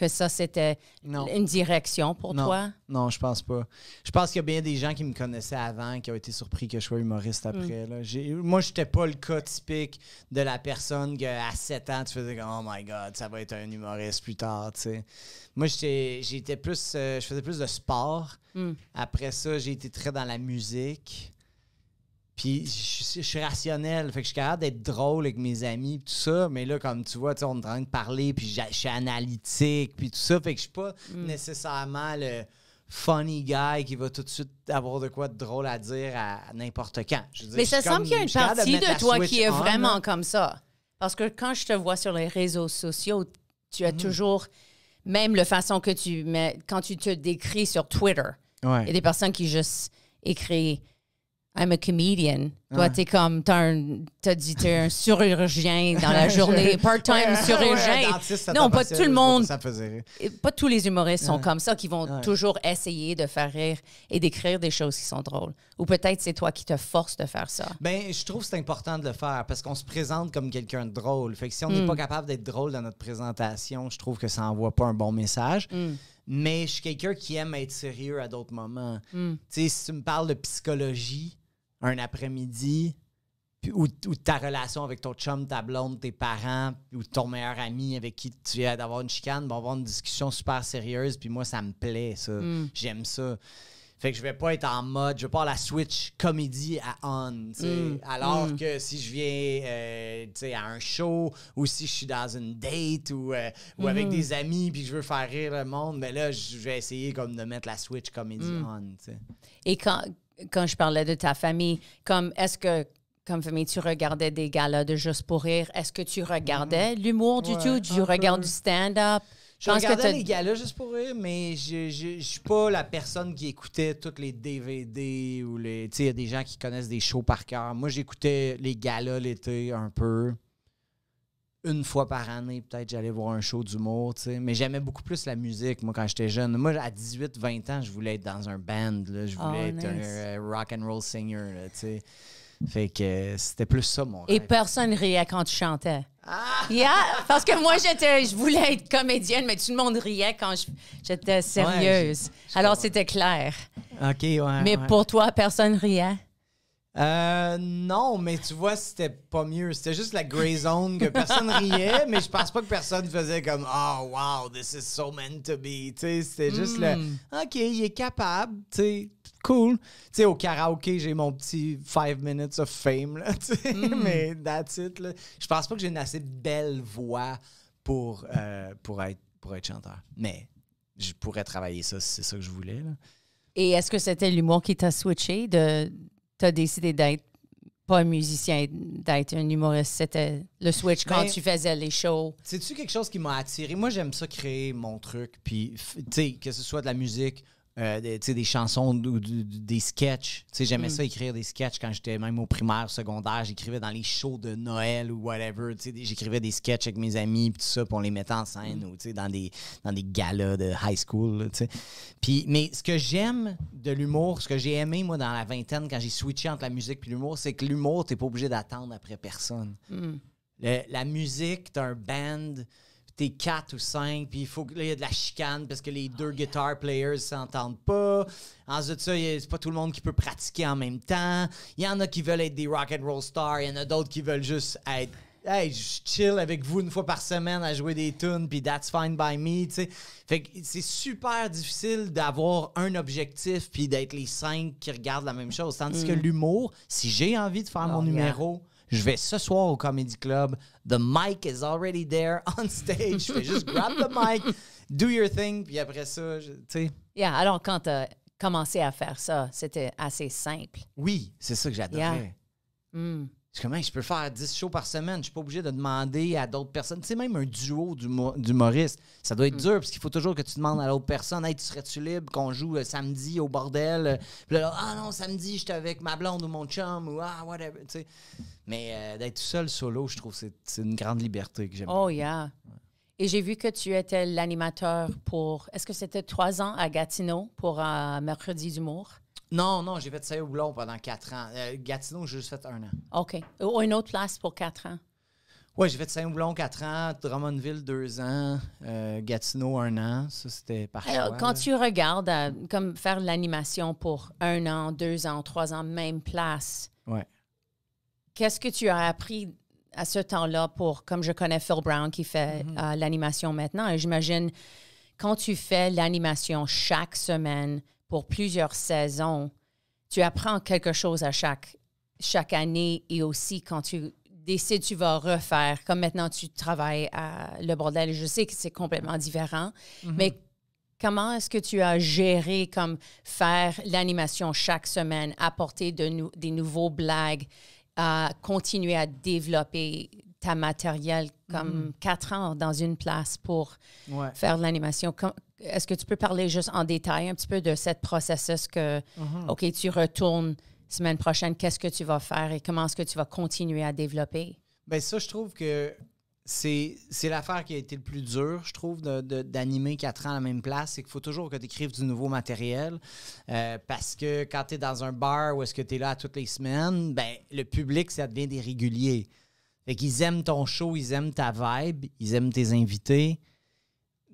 que ça, c'était une direction pour toi? Non, je pense pas. Je pense qu'il y a bien des gens qui me connaissaient avant qui ont été surpris que je sois humoriste après. Moi, mm. je Moi, j'étais pas le cas typique de la personne à 7 ans, tu faisais Oh my God, ça va être un humoriste plus tard. Moi, j'étais plus. Euh, je faisais plus de sport. Mm. Après ça, j'ai été très dans la musique. Puis je, suis rationnel, fait que je suis capable d'être drôle avec mes amis, tout ça. Mais là, comme tu vois, on est en train de parler, puis je, suis analytique, puis tout ça. Fait que je suis pas mm. nécessairement le funny guy qui va tout de suite avoir de quoi de drôle à dire à n'importe quand. mais ça semble qu'il y a une partie de, toi qui est vraiment comme ça. Parce que quand je te vois sur les réseaux sociaux, tu as mm. toujours, même la façon que tu mets, quand tu te décris sur Twitter, il y a des personnes qui juste écrivent I'm a comedian. Ah. Toi, t'es comme, t'as dit, t'es un chirurgien dans la journée, part-time chirurgien. non, pas tout le monde. Ça faisait Pas tous les humoristes sont comme ça, qui vont toujours essayer de faire rire et d'écrire des choses qui sont drôles. Ou peut-être c'est toi qui te forces de faire ça. Ben, je trouve que c'est important de le faire parce qu'on se présente comme quelqu'un de drôle. Fait que si on n'est hmm. pas capable d'être drôle dans notre présentation, je trouve que ça envoie pas un bon message. Hmm mais je suis quelqu'un qui aime être sérieux à d'autres moments. Hmm. Tu sais, si tu me parles de psychologie un après-midi, ou, ou, ta relation avec ton chum, ta blonde, tes parents, ou ton meilleur ami avec qui tu viens d'avoir une chicane, ben, on va avoir une discussion super sérieuse, puis moi, ça me plaît, ça. Hmm. J'aime ça. Fait que je vais pas être en mode, je vais pas la switch comédie à on. Mm. Alors mm. que si je viens euh, à un show ou si je suis dans une date ou, euh, ou avec mm-hmm. des amis puis je veux faire rire le monde, mais là, je vais essayer comme de mettre la switch comédie mm. on. Et quand, quand je parlais de ta famille, comme est-ce que comme famille, tu regardais des galas de Juste pour rire. Est-ce que tu regardais l'humour du tout? Tu regardes du stand-up? Je regardais les galas juste pour rire, mais je, je, suis pas la personne qui écoutait tous les DVD ou les. Tu sais, il y a des gens qui connaissent des shows par cœur. Moi, j'écoutais les galas l'été un peu. Une fois par année, peut-être, j'allais voir un show d'humour, tu sais. Mais j'aimais beaucoup plus la musique, moi, quand j'étais jeune. Moi, à 18, 20 ans, je voulais être dans un band, Je ah, voulais être un euh, rock and roll singer, tu sais. Fait que c'était plus ça, mon Et personne riait quand tu chantais. Ah! Yeah, parce que moi, j'étais, je voulais être comédienne, mais tout le monde riait quand j'étais sérieuse. Alors, c'était clair. OK, ouais. Mais pour toi, personne riait? Euh, non, mais tu vois, c'était pas mieux. C'était juste la gray zone que personne riait, mais je pense pas que personne faisait comme Oh, wow, this is so meant to be. Tu sais, c'était juste le hmm. OK, il est capable. Tu sais, cool. Tu sais, au karaoké, j'ai mon petit five minutes of fame, là, sais, mm. mais that's it. Là. Je pense pas que j'ai une assez belle voix pour, euh, pour, être, pour être chanteur. Mais je pourrais travailler ça si c'est ça que je voulais. Là. Et est-ce que c'était l'humour qui t'a switché? De... T'as décidé d'être pas un musicien, d'être un humoriste. C'était le switch quand ben, tu faisais les shows. C'est-tu quelque chose qui m'a attiré? Moi, j'aime ça créer mon truc. Puis, tu sais, que ce soit de la musique euh, des, des chansons ou des sketchs. J'aimais mm. ça écrire des sketchs quand j'étais même au primaire, secondaire. J'écrivais dans les shows de Noël ou whatever. J'écrivais des sketchs avec mes amis puis tout ça, pour les mettre en scène mm. ou dans des, dans des galas de high school. puis, mais ce que j'aime de l'humour, ce que j'ai aimé moi dans la vingtaine quand j'ai switché entre la musique et l'humour, c'est que l'humour, t'es pas obligé d'attendre après personne. Mm. la musique, d'un band t'es quatre ou cinq, puis il faut que, y a de la chicane parce que les ah, deux guitar players s'entendent pas. Ensuite c'est pas tout le monde qui peut pratiquer en même temps. Il y en a qui veulent être des rock and roll stars, il y en a d'autres qui veulent juste être Hey, je chill avec vous une fois par semaine à jouer des tunes, puis that's fine by me, tu sais. Fait que c'est super difficile d'avoir un objectif, puis d'être les cinq qui regardent la même chose. Tandis que mm-hmm. l'humour, si j'ai envie de faire mon oh, numéro, je vais ce soir au Comedy Club. The mic is already there on stage. Je fais juste grab the mic, do your thing, puis après ça, tu sais. Yeah, alors quand tu as commencé à faire ça, c'était assez simple. Oui, c'est ça que j'adorais. Hmm. Je peux faire 10 shows par semaine, je suis pas obligé de demander à d'autres personnes. Tu sais, même un duo d'humoristes, ça doit être mm. dur parce qu'il faut toujours que tu demandes à l'autre personne Hey, tu serais-tu libre qu'on joue euh, samedi au bordel ah non, samedi, j'étais avec ma blonde ou mon chum ou ah, whatever. Mais euh, d'être tout seul solo, je trouve que c'est une grande liberté que j'aime. Oh, yeah. Et j'ai vu que tu étais l'animateur pour, est-ce que c'était trois ans à Gatineau pour un euh, Mercredi d'humour? Non, non, j'ai fait de saint boulot pendant quatre ans. Euh, Gatineau, j'ai juste fait un an. OK. Ou une autre place pour quatre ans? Oui, j'ai fait Saint-Houblon quatre ans, Drummondville deux ans, euh, Gatineau un an. Ça, c'était parfait. Euh, quand tu regardes comme faire l'animation pour un an, deux ans, trois ans, même place, ouais. qu'est-ce que tu as appris à ce temps-là pour, comme je connais Phil Brown qui fait mm-hmm. l'animation maintenant, et j'imagine quand tu fais l'animation chaque semaine, pour plusieurs saisons, tu apprends quelque chose à chaque, chaque année et aussi quand tu décides, tu vas refaire. Comme maintenant, tu travailles à le bordel. Je sais que c'est complètement différent, mhm. mais comment est-ce que tu as géré comme faire l'animation chaque semaine, apporter de des nouveaux blagues, continuer à développer ta matériel comme mhm. quatre ans dans une place pour faire de l'animation? Est-ce que tu peux parler juste en détail un petit peu de cette processus que, mhm. OK, tu retournes semaine prochaine, qu'est-ce que tu vas faire et comment est-ce que tu vas continuer à développer? Bien, ça, je trouve que c'est l'affaire qui a été le plus dur, je trouve, d'animer quatre ans à la même place. C'est qu'il faut toujours que tu écrives du nouveau matériel euh, parce que quand tu es dans un bar où est-ce que tu es là toutes les semaines, ben, le public, ça devient des réguliers. Fait qu'ils aiment ton show, ils aiment ta vibe, ils aiment tes invités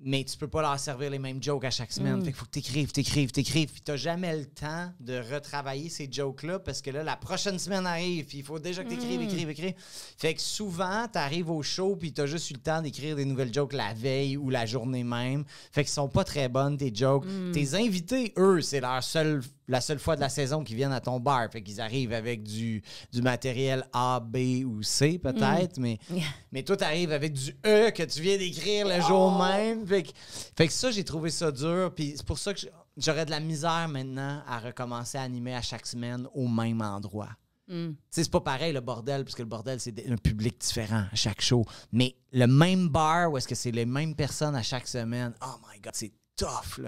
mais tu peux pas leur servir les mêmes jokes à chaque semaine. Mm. Fait qu'il faut que t'écrives, t'écrives, t'écrives. Puis t'as jamais le temps de retravailler ces jokes-là parce que là, la prochaine semaine arrive. Puis il faut déjà que t'écrives, mm. écrives, écrives. Fait que souvent, t'arrives au show puis t'as juste eu le temps d'écrire des nouvelles jokes la veille ou la journée même. Fait qu'ils sont pas très bonnes, tes jokes. Mm. Tes invités, eux, c'est leur seule la seule fois de la saison qu'ils viennent à ton bar. Fait qu'ils arrivent avec du, du matériel A, B ou C, peut-être. Mm. Mais, mais toi, arrive avec du E que tu viens d'écrire le jour oh! même. Fait que, ça, j'ai trouvé ça dur. Puis c'est pour ça que j'aurais de la misère maintenant à recommencer à animer à chaque semaine au même endroit. Mm. sais, C'est pas pareil le bordel, parce que le bordel, c'est un public différent à chaque show. Mais le même bar, où est-ce que c'est les mêmes personnes à chaque semaine, oh my God, c'est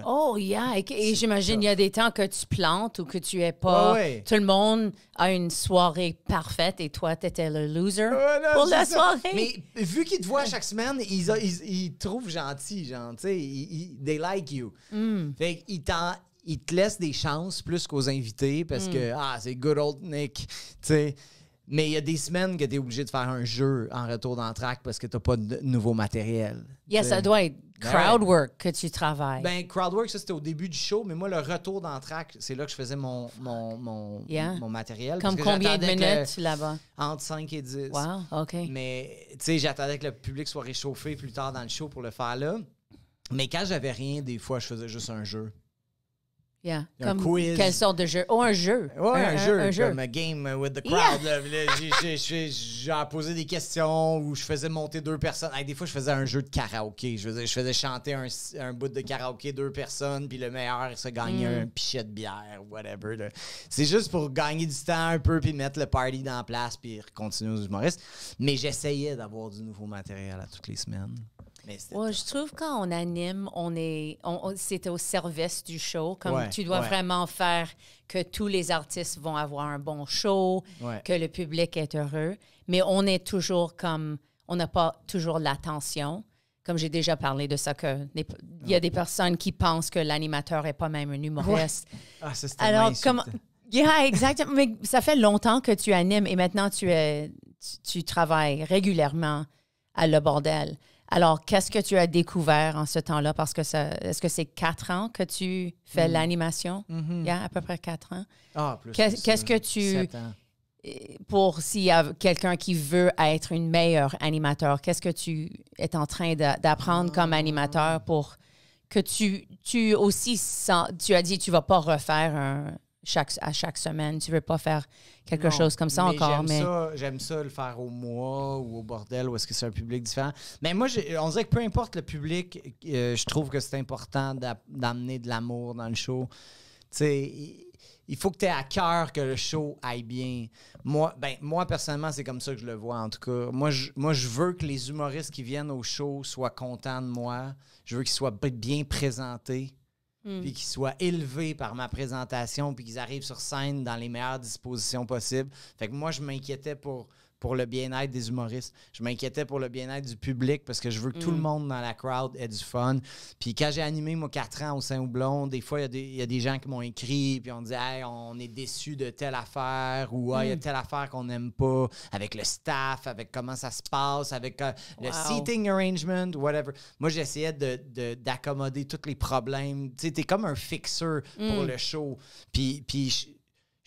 Oh, yeah. Et, j'imagine, il y a des temps que tu plantes ou que tu es pas. Tout le monde a une soirée parfaite et toi, tu étais le loser pour la soirée. Mais vu qu'ils te voient chaque semaine, ils, ils, te trouvent gentil, genre, ils, they like you. Hmm. Fait qu'ils te laissent des chances plus qu'aux invités parce hmm. que, ah, c'est good old Nick. Tu sais, mais il y a des semaines que tu es obligé de faire un jeu en retour dans le parce que tu n'as pas de nouveau matériel. Yes, ça doit être ben crowd work que tu travailles. Ben, crowd work, ça c'était au début du show, mais moi, le retour dans c'est là que je faisais mon, mon, matériel. Comme combien de minutes là-bas? Entre 5 et 10. Wow, OK. Mais, tu sais, j'attendais que le public soit réchauffé plus tard dans le show pour le faire là. Mais quand j'avais rien, des fois, je faisais juste un jeu. Yeah. Comme un quiz. Quelle sorte de jeu? Oh, un jeu. Ouais, un, jeu, Comme game with the crowd. J'ai posé des questions ou je faisais monter deux personnes. des fois, je faisais un jeu de karaoké. Je faisais, je faisais chanter un, bout de karaoké deux personnes, puis le meilleur se gagnait mm. un pichet de bière, whatever. C'est juste pour gagner du temps un peu, puis mettre le party dans place, puis continuer aux humoristes. Mais j'essayais d'avoir du nouveau matériel à toutes les semaines je trouve quand on anime, on est, on, c'est au service du show. Comme tu dois vraiment faire que tous les artistes vont avoir un bon show, que le public est heureux. Mais on est toujours comme, on n'a pas toujours l'attention. Comme j'ai déjà parlé de ça, que il y a des personnes qui pensent que l'animateur est pas même un humoriste. Ah, ça, Alors, yeah, exactement. Mais ça fait longtemps que tu animes et maintenant tu tu travailles régulièrement à Le Bordel. Alors, qu'est-ce que tu as découvert en ce temps-là? Parce que ça, est-ce que c'est quatre ans que tu fais mm. l'animation? Il y a à peu près quatre ans. Ah, plus. Qu'est-ce que tu. Eh, pour s'il y a quelqu'un qui veut être une meilleure animateur, qu'est-ce que tu es en train d'apprendre comme ah. animateur pour que tu, tu aussi tu as dit tu vas pas refaire un, à chaque semaine. Tu veux pas faire quelque chose comme ça mais encore. J'aime mais ça, j'aime ça le faire au mois ou au bordel ou est-ce que c'est un public différent. Mais moi, j'ai, on dirait que peu importe le public, euh, je trouve que c'est important d'amener de l'amour dans le show. Tu il faut que tu aies à cœur que le show aille bien. Moi, ben, moi personnellement, c'est comme ça que je le vois, en tout cas. Moi je, moi, je veux que les humoristes qui viennent au show soient contents de moi. Je veux qu'ils soient bien présentés. Hmm. puis qu'ils soient élevés par ma présentation, puis qu'ils arrivent sur scène dans les meilleures dispositions possibles. Fait que moi, je m'inquiétais pour pour le bien-être des humoristes. Je m'inquiétais pour le bien-être du public parce que je veux que tout le mm. monde dans la crowd ait du fun. Puis quand j'ai animé, moi, 4 ans au Saint-Houblon, des fois, il y, a des gens qui m'ont écrit, puis on dit on est déçu de telle affaire, ou ah, il y a mm. telle affaire qu'on n'aime pas, avec le staff, avec comment ça se passe, avec euh, le seating arrangement, whatever. Moi, j'essayais d'accommoder de, tous les problèmes. Tu sais, comme un fixeur pour mm. le show. Puis, puis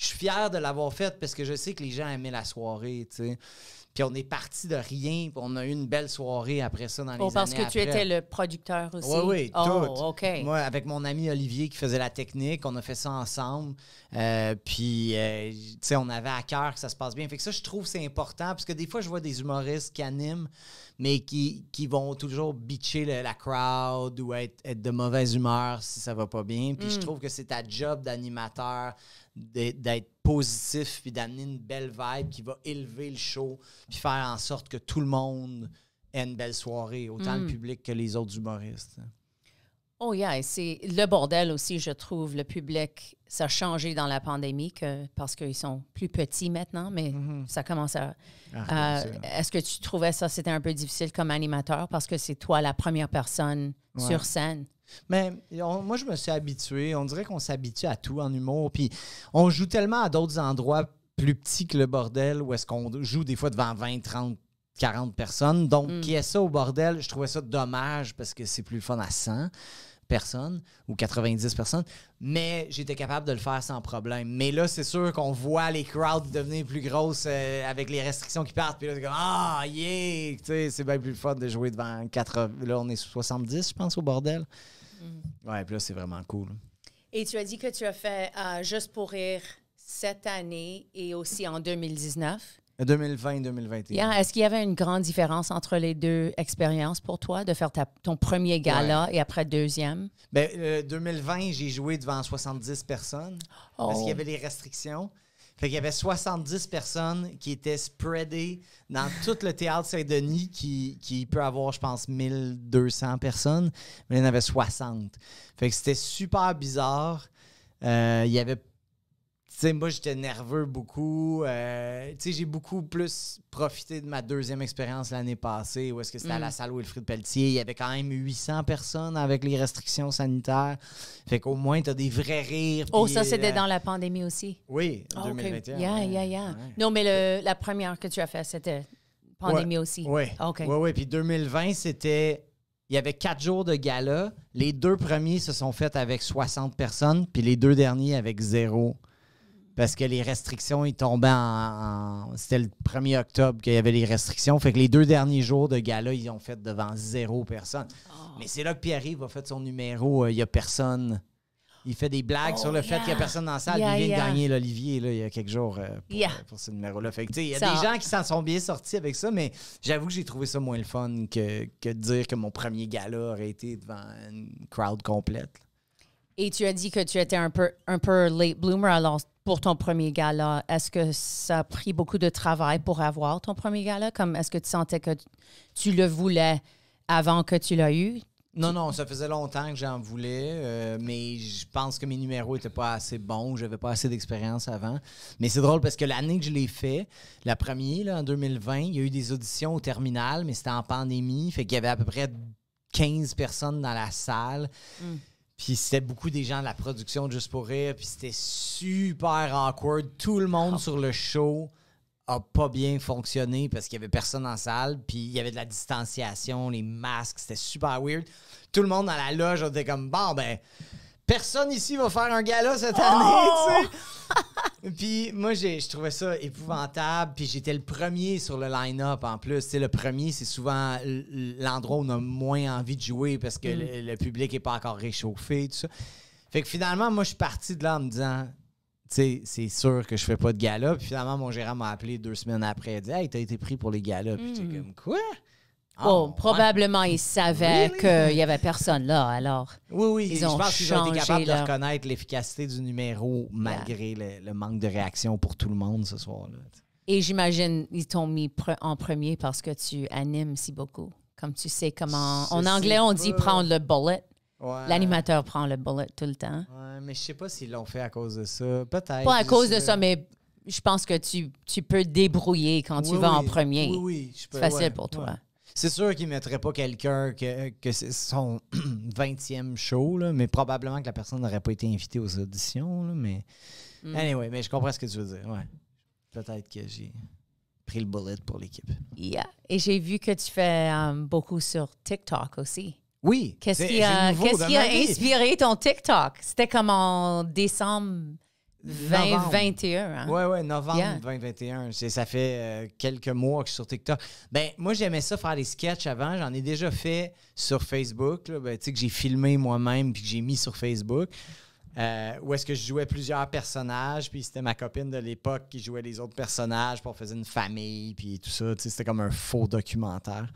je suis fier de l'avoir faite parce que je sais que les gens aimaient la soirée, tu sais. Puis on est parti de rien, on a eu une belle soirée après ça dans oh, les oh, après. parce que tu étais le producteur aussi. Oui, oh, oui, OK. Moi, avec mon ami Olivier qui faisait la technique, on a fait ça ensemble. Euh, puis, euh, tu sais, on avait à cœur que ça se passe bien. Fait que ça, je trouve c'est important, parce que des fois, je vois des humoristes qui animent, mais qui, qui vont toujours bitcher la crowd ou être, de mauvaise humeur si ça va pas bien. Puis je hmm. trouve que c'est ta job d'animateur d'être positif puis d'amener une belle vibe qui va élever le show puis faire en sorte que tout le monde ait une belle soirée, autant le mm. public que les autres humoristes. Oh yeah, c'est le bordel aussi, je trouve. Le public, ça a changé dans la pandémie parce qu'ils sont plus petits maintenant, mais mm-hmm. ça commence à... Ah, est-ce que tu trouvais ça, c'était un peu difficile comme animateur parce que c'est toi la première personne sur scène? Mais moi, je me suis habitué. On dirait qu'on s'habitue à tout en humour. Puis on joue tellement à d'autres endroits plus petits que le bordel où est-ce qu'on joue des fois devant 20, 30, 40 personnes. Donc, mm. qui est ça au bordel, je trouvais ça dommage parce que c'est plus fun à 100 personnes ou 90 personnes, mais j'étais capable de le faire sans problème. Mais là, c'est sûr qu'on voit les crowds devenir plus grosses euh, avec les restrictions qui partent. Puis là, c'est comme Ah, yeah! C'est bien plus fun de jouer devant 80. Là, on est 70, je pense, au bordel. Mm. Ouais, puis là, c'est vraiment cool. Hein. Et tu as dit que tu as fait euh, Juste pour rire cette année et aussi en 2019. 2020-2021. Euh, est-ce qu'il y avait une grande différence entre les deux expériences pour toi, de faire ton premier gala et après deuxième? Bien, 2020, euh, j'ai joué devant 70 personnes parce oh. qu'il y avait des restrictions. Fait y avait 70 personnes qui étaient spreadées dans tout le théâtre Saint-Denis qui, qui, peut avoir, je pense, 1200 personnes. Mais il y en avait 60. Fait que c'était super bizarre. Euh, il y avait moi, j'étais nerveux beaucoup. Euh, j'ai beaucoup plus profité de ma deuxième expérience l'année passée, où est-ce que c'était à la mm. salle Wilfrid Pelletier. Il y avait quand même 800 personnes avec les restrictions sanitaires. Fait qu'au moins, tu as des vrais rires. Oh, ça, c'était euh, dans la pandémie aussi? Oui, ah, en 2021. Non, mais la première que tu as faite, c'était pandémie aussi? Oui. Ah, oui, oui. Puis 2020, c'était... Il y avait quatre jours de gala. Les deux premiers se sont faits avec 60 personnes, puis les deux derniers avec zéro parce que les restrictions, ils tombaient en. C'était le 1er octobre qu'il y avait les restrictions. Fait que les deux derniers jours de gala, ils ont fait devant zéro personne. Oh. Mais c'est là que Pierre-Yves a fait son numéro. Euh, il y a personne. Il fait des blagues sur le oh, fait qu'il n'y a personne dans la salle. il vient de gagner l'Olivier il y a quelques jours euh, euh, pour, ce numéro-là. il y a des gens qui s'en sont bien sortis avec ça, mais j'avoue que j'ai trouvé ça moins le fun que, que de dire que mon premier gala aurait été devant une crowd complète. Et tu as dit que tu étais un peu, un peu late bloomer, alors pour ton premier gala, est-ce que ça a pris beaucoup de travail pour avoir ton premier gala? Comme est-ce que tu sentais que tu le voulais avant que tu l'aies eu? Non, non, ça faisait longtemps que j'en voulais, euh, mais je pense que mes numéros étaient pas assez bons, j'avais pas assez d'expérience avant. Mais c'est drôle parce que l'année que je l'ai fait, la première, en 2020, il y a eu des auditions au terminal, mais c'était en pandémie, fait qu'il y avait à peu près 15 personnes dans la salle. Hmm. Puis c'était beaucoup des gens de la production Juste pour rire. Puis c'était super awkward. Tout le monde ah. sur le show a pas bien fonctionné parce qu'il y avait personne en salle. Puis il y avait de la distanciation, les masques. C'était super weird. Tout le monde dans la loge, on était comme, bon, ben personne ici va faire un gala cette oh! année, tu sais. puis moi, je trouvais ça épouvantable. Puis j'étais le premier sur le line-up en plus. c'est le premier, c'est souvent l'endroit où on a moins envie de jouer parce que mm. le, public n'est pas encore réchauffé, Fait que finalement, moi, je suis parti de là en me disant, c'est sûr que je fais pas de gala. Puis finalement, mon gérant m'a appelé deux semaines après. et a dit Hey, t'as été pris pour les galas. Puis j'étais mm. comme Quoi Oh, probablement, ils savaient qu'il n'y avait personne là, alors. Oui, oui, ils ont je pense qu'ils ont été capables de reconnaître l'efficacité du numéro malgré le, manque de réaction pour tout le monde ce soir-là. Et j'imagine ils t'ont mis en premier parce que tu animes si beaucoup. Comme tu sais comment. en anglais, on dit prendre le bullet. L'animateur prend le bullet tout le temps. mais je sais pas s'ils l'ont fait à cause de ça. Peut-être. Pas à cause de ça, mais je pense que tu, tu peux débrouiller quand tu vas en premier. Oui, oui, je peux, C'est facile pour toi. C'est sûr qu'il ne mettrait pas quelqu'un que, c'est son 20e show, mais probablement que la personne n'aurait pas été invitée aux auditions. mais hmm. Anyway, mais je comprends ce que tu veux dire. Peut-être que j'ai pris le bullet pour l'équipe. Yeah. Et j'ai vu que tu fais euh, beaucoup sur TikTok aussi. Oui. Qu'est-ce qui a inspiré ton TikTok? C'était comme en décembre 2021. Hein? Oui, oui, novembre 2021. Ça fait euh, quelques mois que je suis sur TikTok. Ben, moi, j'aimais ça faire des sketchs avant. J'en ai déjà fait sur Facebook. Ben, tu sais, que j'ai filmé moi-même puis que j'ai mis sur Facebook. Euh, où est-ce que je jouais plusieurs personnages, puis c'était ma copine de l'époque qui jouait les autres personnages, pour faire une famille, puis tout ça. C'était comme un faux documentaire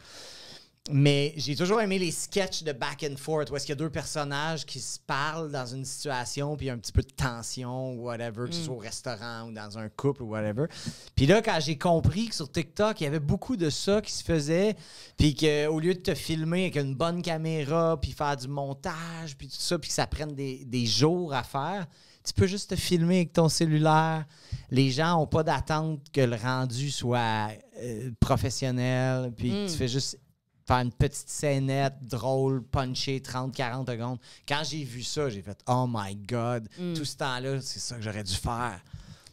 mais j'ai toujours aimé les sketchs de back and forth, où est-ce qu'il y a deux personnages qui se parlent dans une situation, puis il un petit peu de tension, ou whatever, que ce mm. soit au restaurant ou dans un couple ou whatever. Puis là, quand j'ai compris que sur TikTok, il y avait beaucoup de ça qui se faisait, puis qu'au lieu de te filmer avec une bonne caméra, puis faire du montage, puis tout ça, puis que ça prenne des, jours à faire, tu peux juste te filmer avec ton cellulaire. Les gens n'ont pas d'attente que le rendu soit euh, professionnel, puis tu mm. fais juste faire une petite scénette drôle, punchée, 30-40 secondes. Quand j'ai vu ça, j'ai fait Oh my God, mm. tout ce temps-là, c'est ça que j'aurais dû faire.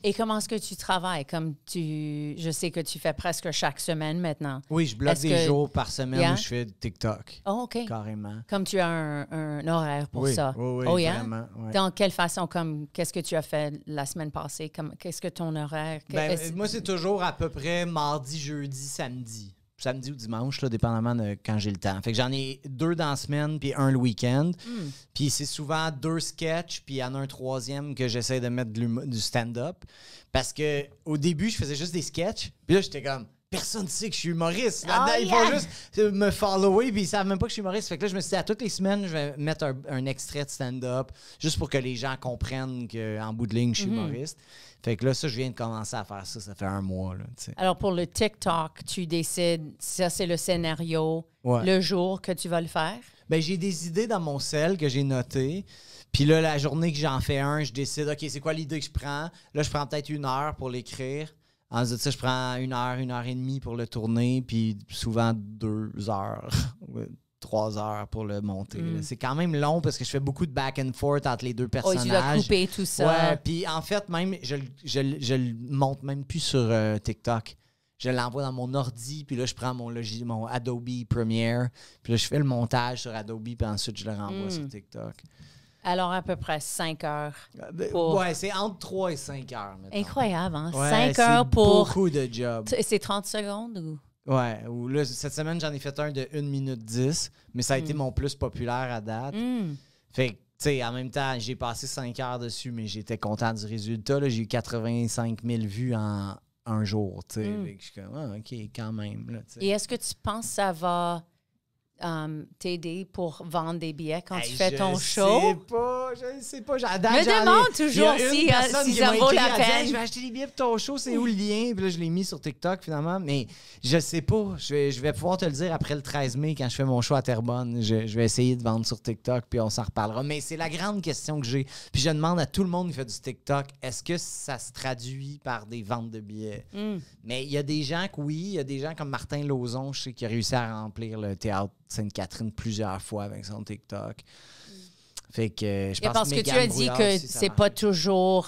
Et comment est-ce que tu travailles? Comme tu, je sais que tu fais presque chaque semaine maintenant. Oui, je bloque des jours par semaine où je fais TikTok. Oh, OK. Carrément. Comme tu as un, horaire pour ça. Oui, oui, oh, Dans quelle façon? Comme qu'est-ce que tu as fait la semaine passée? Comme qu'est-ce que ton horaire? Ben, moi, c'est toujours à peu près mardi, jeudi, samedi samedi ou dimanche, là, dépendamment de quand j'ai le temps. Fait que j'en ai deux dans la semaine, puis un le week-end. Hmm. Puis c'est souvent deux sketchs, puis en un troisième que j'essaie de mettre du stand-up. Parce que au début, je faisais juste des sketchs, puis là, j'étais comme personne ne sait que je suis humoriste. Ah, ils vont juste me follower puis ils savent même pas que je suis humoriste. Fait que là, je me suis dit, à toutes les semaines, je vais mettre un, extrait de stand-up juste pour que les gens comprennent qu'en bout de ligne, je suis hmm. humoriste. Fait que là, ça, je viens de commencer à faire ça. Ça fait un mois. Là, Alors, pour le TikTok, tu décides, ça, c'est le scénario, le jour que tu vas le faire? Bien, j'ai des idées dans mon sel que j'ai notées. Puis là, la journée que j'en fais un, je décide, OK, c'est quoi l'idée que je prends? Là, je prends peut-être une heure pour l'écrire. Ensuite, ça, je prends une heure, une heure et demie pour le tourner, puis souvent deux heures trois heures pour le monter. Hmm. C'est quand même long parce que je fais beaucoup de back and forth entre les deux personnages. Oh, tu couper tout ça. Ouais, puis en fait, même, je, je, le monte même plus sur euh, TikTok. Je l'envoie dans mon ordi, puis là, je prends mon, logis, mon Adobe Premiere, puis là, je fais le montage sur Adobe, puis ensuite, je le renvoie hmm. sur TikTok. Alors, à peu près 5 heures. Euh, ben, ouais, c'est entre 3 et 5 heures. Incroyable, hein? heures pour. Beaucoup de jobs. C'est 30 secondes ou? Ouais, ou là, cette semaine, j'en ai fait un de 1 minute 10, mais ça a été hmm. mon plus populaire à date. Hmm. Fait tu sais, en même temps, j'ai passé 5 heures dessus, mais j'étais content du résultat. J'ai eu 85 000 vues en un jour, tu sais. Hmm. je suis comme, ah, OK, quand même. Et est-ce que tu penses que ça va euh, t'aider pour vendre des billets quand tu fais ton show? Je sais pas, je sais pas. J'adore. Me demande toujours si, euh, ça vaut la peine. je vais acheter des billets pour ton show, c'est où le lien? Puis je l'ai mis sur TikTok finalement, mais je sais pas. Je vais, je vais, pouvoir te le dire après le 13 mai quand je fais mon show à Terrebonne. Je, je vais essayer de vendre sur TikTok, puis on s'en reparlera. Mais c'est la grande question que j'ai. Puis je demande à tout le monde qui fait du TikTok, est-ce que ça se traduit par des ventes de billets? Mm. Mais il y a des gens que oui, il y a des gens comme Martin Lozon, je sais, qui a réussi à remplir le théâtre catherine plusieurs fois avec son TikTok. Fait que euh, je pense parce que, tu as dit que c'est pas toujours.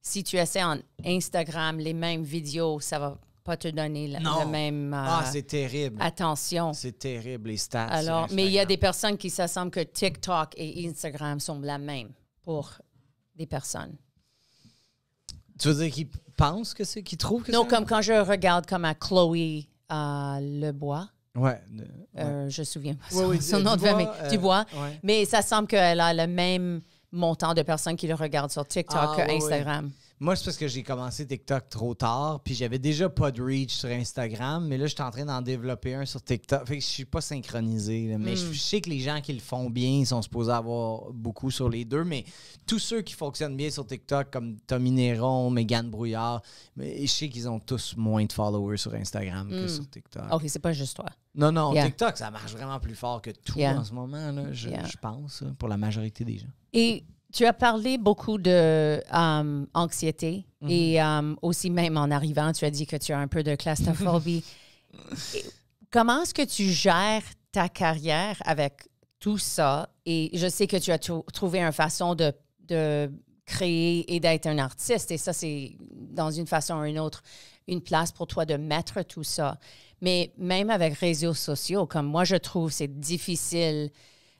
Si tu essaies en Instagram les mêmes vidéos, ça va pas te donner la, même euh, ah, c'est terrible. attention. C'est terrible, les stats. Alors, mais il y a des personnes qui s'assemblent que TikTok et Instagram sont la même pour des personnes. Tu veux dire qu'ils pensent que c'est, qu'ils trouvent que c'est. Non, comme quand je regarde comme à Chloé euh, Lebois, euh, ouais. je ne me souviens pas son, nom de famille. Euh, Mais ça semble qu'elle a le même montant de personnes qui le regardent sur TikTok ah, qu'Instagram. Instagram. Moi, c'est parce que j'ai commencé TikTok trop tard, puis j'avais déjà pas de reach sur Instagram, mais là, je suis en train d'en développer un sur TikTok. Fait que je suis pas synchronisé. mais hmm. je, sais que les gens qui le font bien ils sont supposés avoir beaucoup sur les deux, mais tous ceux qui fonctionnent bien sur TikTok, comme Tommy Néron, Megan Brouillard, je sais qu'ils ont tous moins de followers sur Instagram que hmm. sur TikTok. OK, c'est pas juste toi. Non, non, TikTok, ça marche vraiment plus fort que tout en ce moment, là, je, je pense, pour la majorité des gens. Et tu as parlé beaucoup de euh, anxiété mm-hmm. et euh, aussi même en arrivant, tu as dit que tu as un peu de claustrophobie. Comment est-ce que tu gères ta carrière avec tout ça? Et je sais que tu as trouvé une façon de, créer et d'être un artiste. Et ça, c'est dans une façon ou une autre une place pour toi de mettre tout ça. Mais même avec réseaux sociaux, comme moi, je trouve, c'est difficile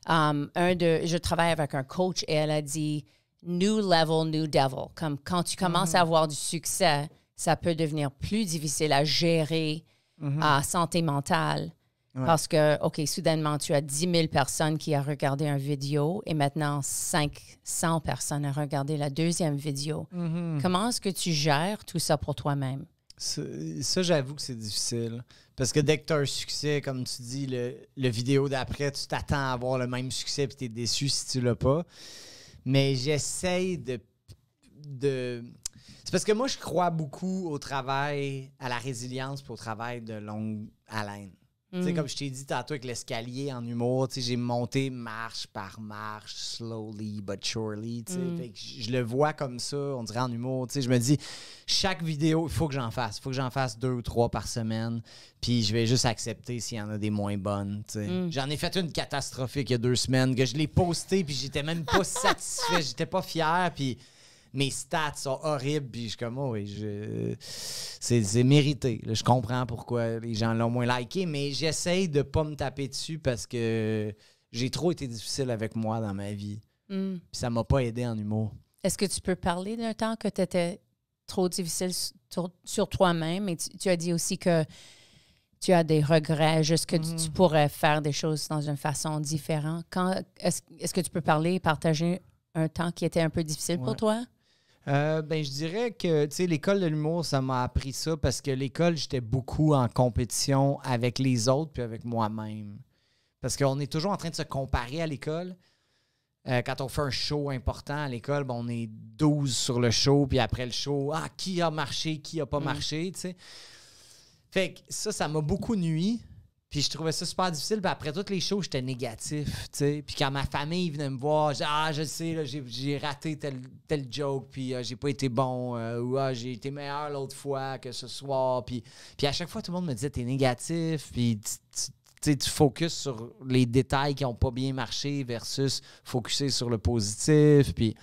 Um, un de, je travaille avec un coach et elle a dit New level, new devil. Comme quand tu commences mhm. à avoir du succès, ça peut devenir plus difficile à gérer mhm. à santé mentale. Parce que, OK, soudainement, tu as 10 000 personnes qui ont regardé un vidéo et maintenant 500 personnes ont regardé la deuxième vidéo. Mhm. Comment est-ce que tu gères tout ça pour toi-même? Ça, j'avoue que c'est difficile. Parce que dès que tu as un succès, comme tu dis, le, le vidéo d'après, tu t'attends à avoir le même succès puis tu es déçu si tu l'as pas. Mais j'essaye de. de... C'est parce que moi, je crois beaucoup au travail, à la résilience pour au travail de longue haleine. Mm. Comme je t'ai dit tantôt avec l'escalier en humour, j'ai monté marche par marche, slowly but surely. Mm. je le vois comme ça, on dirait en humour. Je me dis, chaque vidéo, il faut que j'en fasse. Il faut que j'en fasse deux ou trois par semaine. Puis je vais juste accepter s'il y en a des moins bonnes. Mm. J'en ai fait une catastrophique il y a deux semaines que je l'ai postée, puis j'étais même pas satisfait, j'étais pas fier. Puis mes stats sont horribles, puis je suis comme, oh, je... c'est mérité. je comprends pourquoi les gens l'ont moins liké, mais j'essaye de pas me taper dessus parce que j'ai trop été difficile avec moi dans ma vie. Hmm. Puis ça m'a pas aidé en humour. Est-ce que tu peux parler d'un temps que tu étais trop difficile sur, toi-même et tu, as dit aussi que tu as des regrets, juste que tu, hmm. pourrais faire des choses dans une façon différente. Est-ce que tu peux parler, et partager un temps qui était un peu difficile pour toi? Euh, ben, je dirais que l'école de l'humour, ça m'a appris ça parce que l'école, j'étais beaucoup en compétition avec les autres puis avec moi-même. Parce qu'on est toujours en train de se comparer à l'école. Euh, quand on fait un show important à l'école, ben, on est 12 sur le show, puis après le show, ah, qui a marché, qui a pas mm. marché, tu sais. Fait que ça, ça m'a beaucoup nuit. Puis je trouvais ça super difficile. Puis après toutes les choses, j'étais négatif, tu sais. Puis quand ma famille venait me voir, je Ah, je sais, j'ai raté tel, tel joke, puis euh, j'ai pas été bon, euh, ou ah, j'ai été meilleur l'autre fois que ce soir. Puis, puis à chaque fois, tout le monde me disait T'es négatif, puis tu, focuses sur les détails qui ont pas bien marché versus focuser sur le positif. puis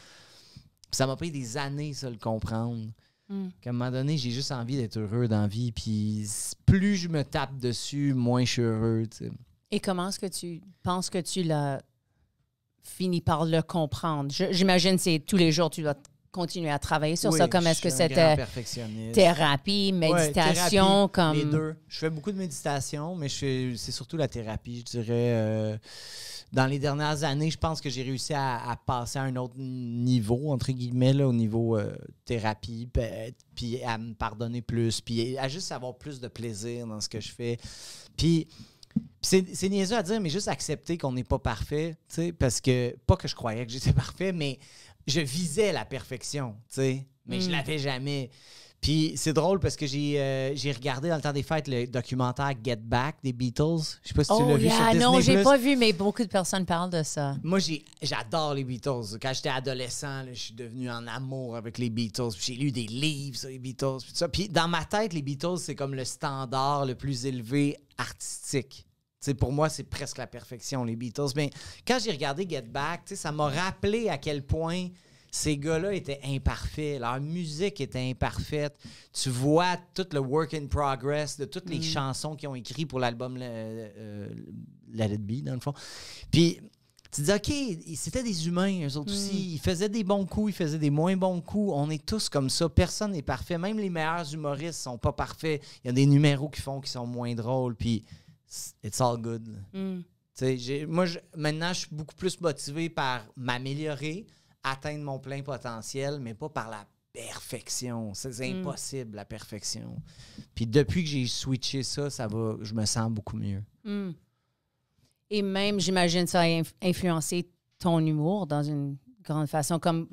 ça m'a pris des années, ça, le comprendre. Mm. À un moment donné, j'ai juste envie d'être heureux dans la vie. Puis plus je me tape dessus, moins je suis heureux. Et comment est-ce que tu penses que tu l'as fini par le comprendre? J'imagine c'est tous les jours, tu dois continuer à travailler sur ça. Comme est-ce que c'était thérapie, méditation? comme... Les deux. Je fais beaucoup de méditation, mais c'est surtout la thérapie, je dirais. Euh, dans les dernières années, je pense que j'ai réussi à, passer à un autre niveau, entre guillemets, au niveau euh, thérapie, puis à me pardonner plus, puis à juste avoir plus de plaisir dans ce que je fais. Puis. C'est niaiseux à dire, mais juste accepter qu'on n'est pas parfait, parce que, pas que je croyais que j'étais parfait, mais je visais la perfection, mais je mm. l'avais jamais. Puis c'est drôle parce que euh, j'ai regardé dans le temps des fêtes le documentaire Get Back des Beatles. Je sais pas si tu l'as oh, vu sur Disney+. Non, j'ai pas vu, mais beaucoup de personnes parlent de ça. Moi, j'adore les Beatles. Quand j'étais adolescent, je suis devenu en amour avec les Beatles. J'ai lu des livres sur les Beatles. Puis, tout ça. puis dans ma tête, les Beatles, c'est comme le standard le plus élevé artistique. pour moi, c'est presque la perfection, les Beatles. Mais quand j'ai regardé Get Back, ça m'a rappelé à quel point ces gars-là étaient imparfaits, leur musique était imparfaite. Tu vois tout le work in progress de toutes les mm. chansons qu'ils ont écrites pour l'album La euh, Let Be, dans le fond. Puis tu te dis, OK, c'était des humains, eux autres aussi. Mm. Ils faisaient des bons coups, ils faisaient des moins bons coups. On est tous comme ça. Personne n'est parfait. Même les meilleurs humoristes sont pas parfaits. Il y a des numéros qui font qui sont moins drôles. Puis, it's all good. Mm. Moi, je, maintenant, je suis beaucoup plus motivé par m'améliorer, atteindre mon plein potentiel, mais pas par la perfection. C'est mm. impossible, la perfection. Puis depuis que j'ai switché ça, ça va, je me sens beaucoup mieux. Mm. Et même, j'imagine, ça a influencé ton humour dans une grande façon. Comme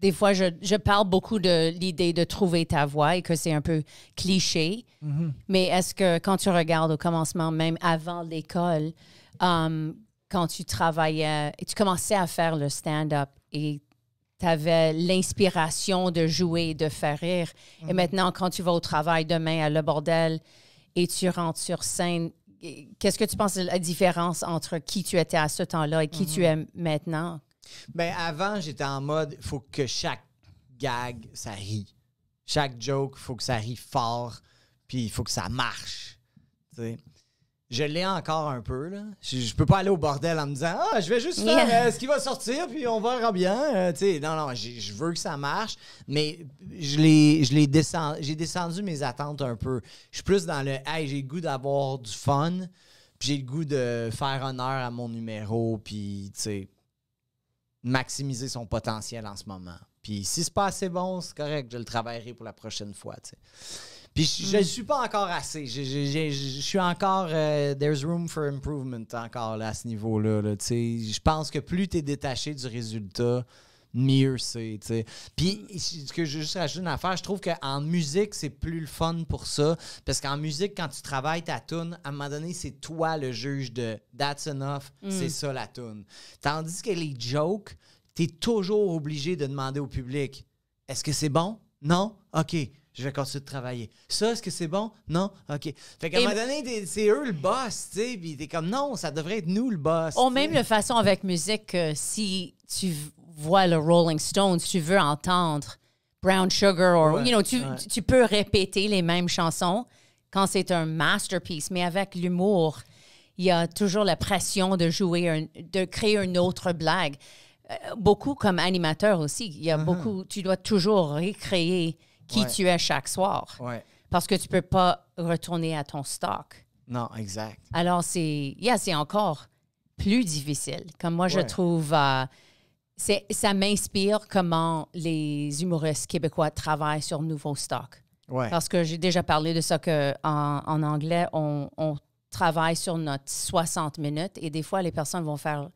des fois, je, parle beaucoup de l'idée de trouver ta voix et que c'est un peu cliché. Mm-hmm. Mais est-ce que quand tu regardes au commencement, même avant l'école, um, quand tu travaillais, et tu commençais à faire le stand-up, et tu avais l'inspiration de jouer, de faire rire. Et mhm. maintenant, quand tu vas au travail demain à Le Bordel et tu rentres sur scène, qu'est-ce que tu penses de la différence entre qui tu étais à ce temps-là et qui tu mhm. es maintenant? Bien, avant, j'étais en mode, il faut que chaque gag, ça rit. Chaque joke, il faut que ça rit fort, puis il faut que ça marche je l'ai encore un peu. Là. Je, peux pas aller au bordel en me disant Ah, je vais juste faire euh, ce qui va sortir, puis on verra bien. Euh, non, non, je veux que ça marche, mais je descendu. j'ai descendu mes attentes un peu. Je suis plus dans le Hey, j'ai le goût d'avoir du fun, puis j'ai le goût de faire honneur à mon numéro, puis maximiser son potentiel en ce moment. Puis si c'est pas assez bon, c'est correct, je le travaillerai pour la prochaine fois je ne mm. suis pas encore assez. Je, suis encore. Euh, there's room for improvement encore à ce niveau-là. je pense que plus tu es détaché du résultat, mieux c'est. Puis, ce que je juste rajouter une affaire, je trouve qu'en musique, c'est plus le fun pour ça. Parce qu'en musique, quand tu travailles ta tune, à un moment donné, c'est toi le juge de That's enough, mm. c'est ça la tune. Tandis que les jokes, tu es toujours obligé de demander au public Est-ce que c'est bon? Non? OK je vais continuer de travailler. Ça, est-ce que c'est bon? Non? OK. Fait qu'à un moment donné, c'est eux le boss, tu sais, puis t'es comme, non, ça devrait être nous le boss. On même la façon avec musique, euh, si tu vois le Rolling Stones, tu veux entendre Brown Sugar, ou tu, tu peux répéter les mêmes chansons quand c'est un masterpiece, mais avec l'humour, il y a toujours la pression de jouer, de créer une autre blague euh, beaucoup comme animateur aussi. Il y a mm-hmm. beaucoup, tu dois toujours recréer qui tu es chaque soir. Parce que tu ne peux pas retourner à ton stock. Non, exact. Alors, c'est encore plus difficile. Comme moi, je trouve. Euh, ça m'inspire comment les humoristes québécois travaillent sur nouveau stock. Parce que j'ai déjà parlé de ça qu'en en, anglais, on, on, travaille sur notre 60 minutes et des fois, les personnes vont faire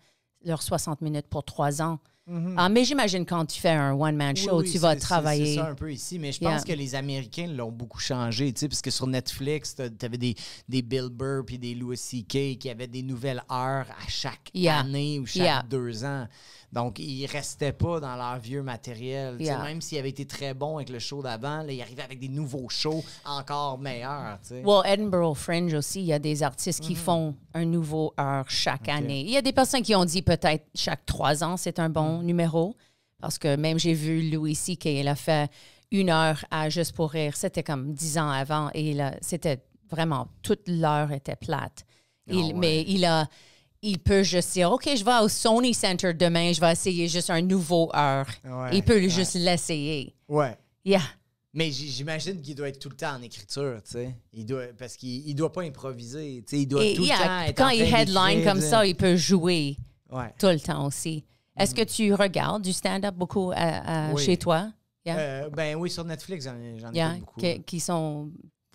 leurs 60 minutes pour trois ans Mhm. Ah, mais j'imagine quand tu fais un one-man show, tu vas travailler. C'est ça un peu ici, mais je pense que les Américains l'ont beaucoup changé, tu sais, parce que sur Netflix, tu avais des, des Bill Burr puis des Louis C.K. qui avaient des nouvelles heures à chaque année ou chaque deux ans. Donc, ils restaient pas dans leur vieux matériel. Même s'ils avaient été très bons avec le show d'avant, ils arrivaient avec des nouveaux shows encore meilleurs. Well, Edinburgh Fringe aussi, il y a des artistes qui mhm. font un nouveau heure chaque année. Il y a des personnes qui ont dit peut-être chaque trois ans, c'est un bon mhm. numéro. Parce que même j'ai vu Louis C.K., il a fait une heure à Juste pour rire. C'était comme dix ans avant et c'était vraiment, toute l'heure était plate. Ah mais il a il peut juste dire, OK, je vais au Sony Center demain, je vais essayer juste un nouveau heure. il peut juste l'essayer. Ouais. Yeah. Mais j'imagine qu'il doit être tout le temps en écriture, tu sais. parce qu'il ne doit pas improviser, tu sais. Il doit tout le temps Quand il headline comme ça, il peut jouer tout le temps aussi. Est-ce que tu regardes du stand-up beaucoup chez toi? Euh, ben oui, sur Netflix, j'en ai beaucoup. qui sont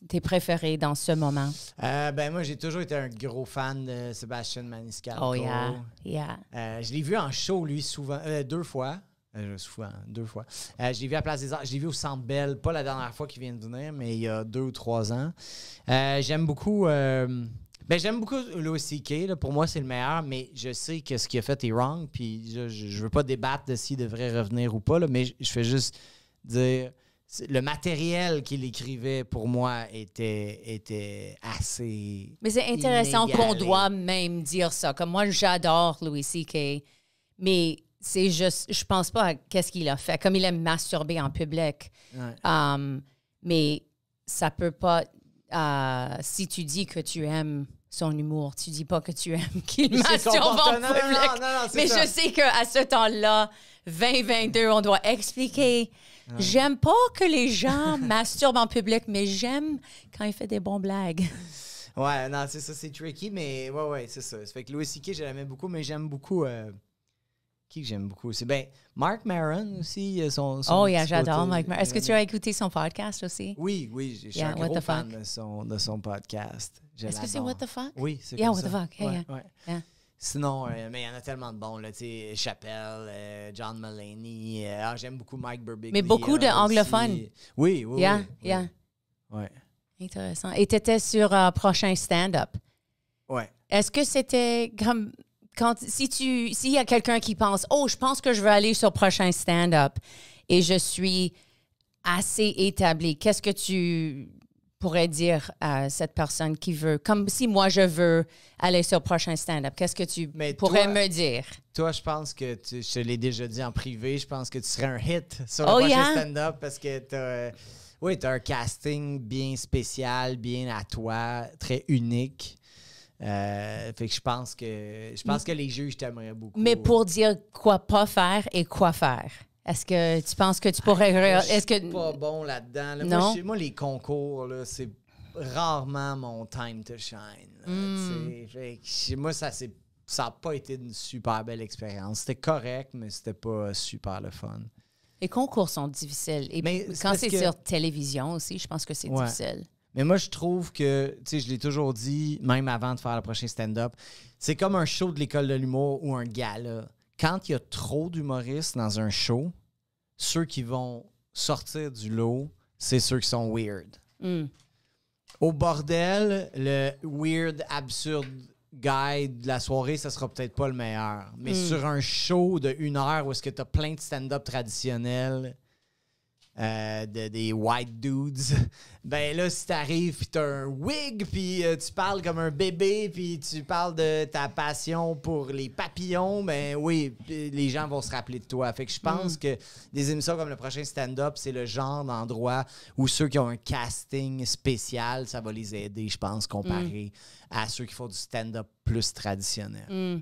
tes préférés dans ce moment? Euh, ben moi, j'ai toujours été un gros fan de Sebastian Maniscalco. Oh yeah, euh, je l'ai vu en show, lui, souvent, euh, deux fois. souvent, deux fois. je l'ai vu à Place des Arts. Je l'ai vu au Centre Bell, pas la dernière fois qu'il vient de venir, mais il y a deux ou trois ans. j'aime beaucoup... ben, j'aime beaucoup Louis C.K. Pour moi, c'est le meilleur, mais je sais que ce qu'il a fait est wrong. Puis je, veux pas débattre de s'il devrait revenir ou pas, là, mais je fais juste dire le matériel qu'il écrivait pour moi était, était assez. Mais c'est intéressant qu'on doit même dire ça. Comme moi, j'adore Louis C.K., mais c'est juste, je pense pas à qu'est-ce qu'il a fait. Comme il aime masturber en public. Um, mais ça peut pas. Euh, si tu dis que tu aimes son humour, tu dis pas que tu aimes qu'il masturbe en public. mais je sais qu'à ce temps-là, 2022, on doit expliquer. J'aime pas que les gens masturbent en public, mais j'aime quand il fait des bons blagues. Ouais, non, c'est ça, c'est tricky, mais ouais, ouais, c'est ça. c'est fait que Louis C.K., je l'aime beaucoup, mais j'aime beaucoup. Euh, qui que j'aime beaucoup? aussi? ben Mark Maron aussi. Son, oh, yeah, j'adore Mark Maron. Est-ce que tu as écouté son podcast aussi? Oui, oui, j'ai suis un gros fan de son, de son podcast. Est-ce que c'est What the Fuck? Oui, c'est Yeah, What the Fuck. Yeah, ouais, yeah. Sinon, euh, mais il y en a tellement de bons, là, tu sais, Chappelle, euh, John Mulaney, euh, ah, j'aime beaucoup Mike Birbiglia. Mais beaucoup d'anglophones. Oui, oui, oui. oui. Ouais. Intéressant. Et tu étais sur Prochain Stand-Up. Oui. Est-ce que c'était comme... Quand, si tu s'il y a quelqu'un qui pense oh je pense que je veux aller sur prochain stand-up et je suis assez établi qu'est-ce que tu pourrait dire à cette personne qui veut, comme si moi je veux aller sur le prochain stand-up, qu'est-ce que tu pourrais me dire? Toi, je pense que tu, je l'ai déjà dit en privé, je pense que tu serais un hit sur le oh, prochain stand-up parce que tu as, euh, un casting bien spécial, bien à toi, très unique. Euh, fait que je pense que je pense que les juges t'aimeraient beaucoup. Mais pour dire quoi pas faire et quoi faire. Est-ce que tu penses que tu pourrais. Ah, est-ce que... suis pas bon là-dedans. Moi, les concours, c'est rarement mon time to shine. Chez hmm. moi, ça c'est ça n'a pas été une super belle expérience. C'était correct, mais c'était pas super le fun. Les concours sont difficiles. Et mais quand c'est sur télévision aussi, je pense que c'est difficile. Mais moi, je trouve que, tu sais, je l'ai toujours dit, même avant de faire le prochain stand-up, c'est comme un show de l'école de l'humour ou un gala. Quand il y a trop d'humoristes dans un show, ceux qui vont sortir du lot, c'est ceux qui sont weird. Mm. Au bordel, le weird, absurde guide de la soirée, ça sera peut-être pas le meilleur. Mais mm. sur un show de une heure où est-ce que tu as plein de stand-up traditionnels, euh, de, des white dudes. Ben là, si t'arrives, puis t'as un wig, puis euh, tu parles comme un bébé, puis tu parles de ta passion pour les papillons, ben oui, les gens vont se rappeler de toi. Fait que je pense mm. que des émissions comme le prochain stand-up, c'est le genre d'endroit où ceux qui ont un casting spécial, ça va les aider, je pense, comparé mm. à ceux qui font du stand-up plus traditionnel. Mm.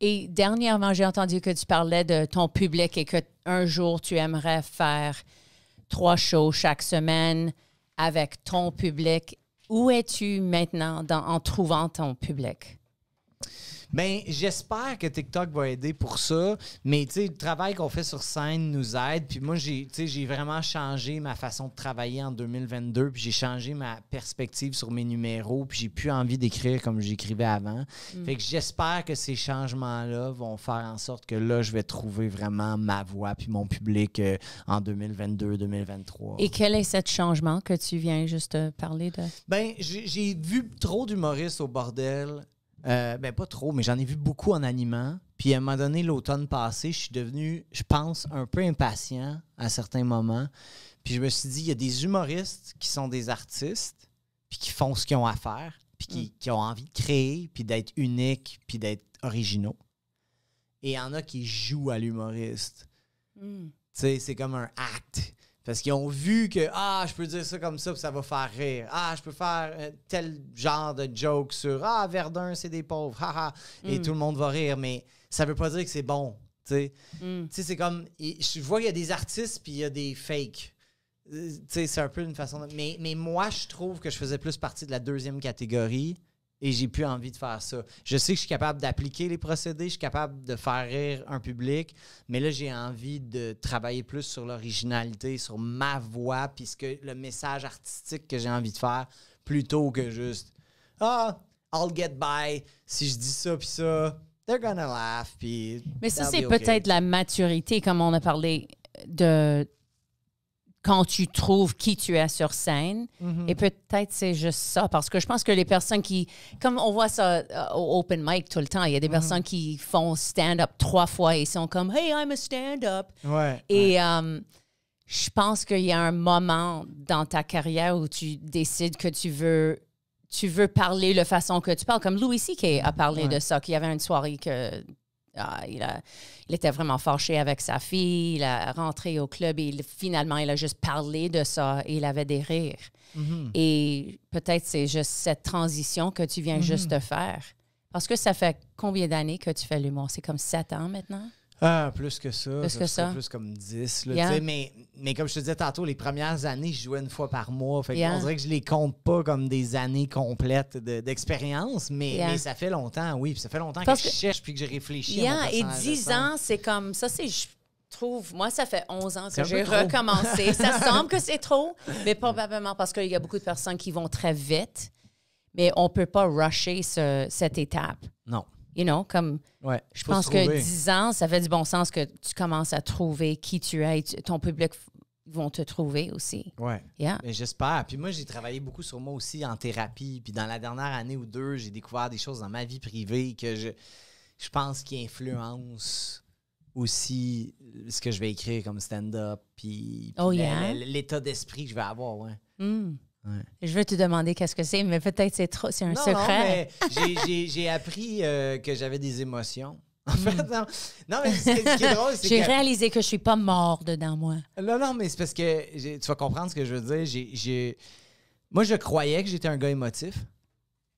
Et dernièrement, j'ai entendu que tu parlais de ton public et que un jour, tu aimerais faire trois shows chaque semaine avec ton public. Où es-tu maintenant en trouvant ton public? Ben, j'espère que TikTok va aider pour ça. Mais tu sais, le travail qu'on fait sur scène nous aide. Puis moi, j'ai, j'ai vraiment changé ma façon de travailler en 2022. Puis j'ai changé ma perspective sur mes numéros. Puis j'ai plus envie d'écrire comme j'écrivais avant. Mm. Fait que j'espère que ces changements-là vont faire en sorte que là, je vais trouver vraiment ma voix puis mon public euh, en 2022-2023. Et quel est ce changement que tu viens juste euh, parler de? Ben, j'ai vu trop d'humoristes au bordel euh, ben, pas trop, mais j'en ai vu beaucoup en animant. Puis à un moment donné, l'automne passé, je suis devenu, je pense, un peu impatient à certains moments. Puis je me suis dit, il y a des humoristes qui sont des artistes, puis qui font ce qu'ils ont à faire, puis qui, hmm. ont envie de créer, puis d'être uniques, puis d'être originaux. Et il y en a qui jouent à l'humoriste. Hmm. Tu sais, c'est comme un acte. Parce qu'ils ont vu que Ah, je peux dire ça comme ça, puis ça va faire rire. Ah, je peux faire euh, tel genre de joke sur Ah, Verdun, c'est des pauvres, haha. Et mm. tout le monde va rire, mais ça veut pas dire que c'est bon. Tu sais, mm. c'est comme. Je vois qu'il y a des artistes, puis il y a des fakes. Euh, tu sais, c'est un peu une façon Mais, mais moi, je trouve que je faisais plus partie de la deuxième catégorie et j'ai plus envie de faire ça. Je sais que je suis capable d'appliquer les procédés, je suis capable de faire rire un public, mais là j'ai envie de travailler plus sur l'originalité, sur ma voix, puis le message artistique que j'ai envie de faire, plutôt que juste ah I'll get by si je dis ça puis ça, they're gonna laugh puis. Mais ça c'est peut-être la maturité comme on a parlé de quand tu trouves qui tu es sur scène. Mm-hmm. Et peut-être c'est juste ça, parce que je pense que les personnes qui, comme on voit ça euh, au open mic tout le temps, il y a des mm-hmm. personnes qui font stand-up trois fois et sont comme Hey, I'm a stand-up. et euh, je pense qu'il y a un moment dans ta carrière où tu décides que tu veux tu veux parler de façon que tu parles, comme Louis C.K. a parlé de ça, qu'il y avait une soirée que ah, il, était vraiment fâché avec sa fille. Il a rentré au club et finalement, il a juste parlé de ça et il avait des rires. Mhm. Et peut-être c'est juste cette transition que tu viens juste mhm. de faire. Parce que ça fait combien d'années que tu fais l'humour? C'est comme sept ans maintenant? Ah, plus que ça. Plus Plus comme 10. mais, comme je te disais tantôt, les premières années, je jouais une fois par mois. On dirait que je les compte pas comme des années complètes d'expérience, mais, ça fait longtemps, oui. ça fait longtemps que, je cherche puis que j'ai réfléchi. et 10 ans, c'est comme ça, c'est je trouve, moi, ça fait 11 ans que j'ai recommencé. ça semble que c'est trop, mais probablement parce qu'il y a beaucoup de personnes qui vont très vite, mais on ne peut pas rusher cette étape. Non. You know, comme je pense que 10 ans, ça fait du bon sens que tu commences à trouver qui tu es ton public vont te trouver aussi. Ouais. Yeah. J'espère. Puis moi, j'ai travaillé beaucoup sur moi aussi en thérapie. Puis dans la dernière année ou deux, j'ai découvert des choses dans ma vie privée que je, je pense qui influencent aussi ce que je vais écrire comme stand-up. Puis, oh, l'état d'esprit que je vais avoir. Ouais. Hmm. Je veux te demander qu'est-ce que c'est, mais peut-être c'est trop, c'est un secret. Non, j'ai appris euh, que j'avais des émotions. En mm. non. non, J'ai réalisé que je suis pas mort dedans, moi. Non, non, mais c'est parce que tu vas comprendre ce que je veux dire. Moi, je croyais que j'étais un gars émotif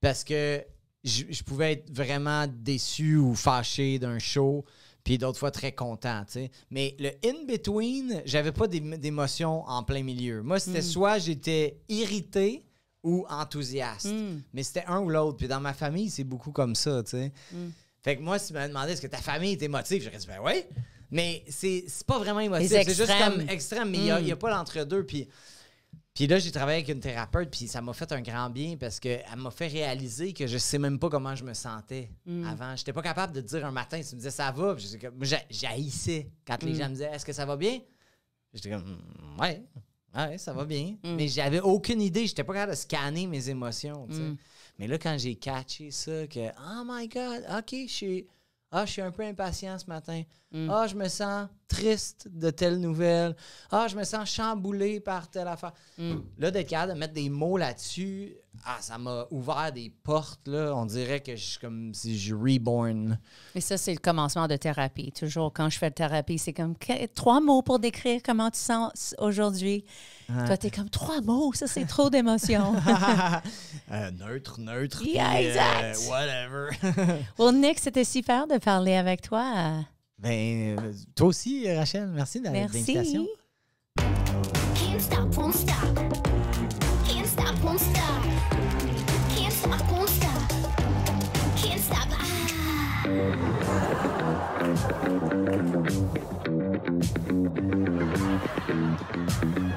parce que je, je pouvais être vraiment déçu ou fâché d'un show puis d'autres fois très content, tu sais. Mais le in-between, j'avais pas d'émotion en plein milieu. Moi, c'était hmm. soit j'étais irrité ou enthousiaste. Hmm. Mais c'était un ou l'autre. Puis dans ma famille, c'est beaucoup comme ça, tu sais. Hmm. Fait que moi, si tu m'avais demandé est-ce que ta famille était émotive, j'aurais dit ben oui. Mais c'est pas vraiment émotif. C'est juste comme extrême, mais il n'y a, pas l'entre-deux. Puis puis là, j'ai travaillé avec une thérapeute, puis ça m'a fait un grand bien parce qu'elle m'a fait réaliser que je sais même pas comment je me sentais mm. avant. J'étais pas capable de dire un matin, tu me disais ça va, j'haïssais quand les mm. gens me disaient est-ce que ça va bien J'étais comme mm, ouais, ouais, ça va bien. Mais j'avais aucune idée, j'étais pas capable de scanner mes émotions. Mais là, quand j'ai catché ça, que oh my god, ok, je suis ah, je suis un peu impatient ce matin. Mm. Ah, je me sens triste de telle nouvelle. Ah, je me sens chamboulé par telle affaire. Mm. Là, d'être capable de mettre des mots là-dessus, ah, ça m'a ouvert des portes. Là. On dirait que je suis comme si je reborn. Mais ça, c'est le commencement de thérapie. Toujours quand je fais de thérapie, c'est comme trois mots pour décrire comment tu sens aujourd'hui. Toi, t'es comme trois mots, ça c'est trop d'émotion. Euh, neutre, neutre. Euh, exact. whatever. well, Nick, c'était super de parler avec toi. Ben, euh, toi aussi, Rachel, merci d'avoir l'invitation. Can't Can't stop, Can't stop, Can't stop. Ah.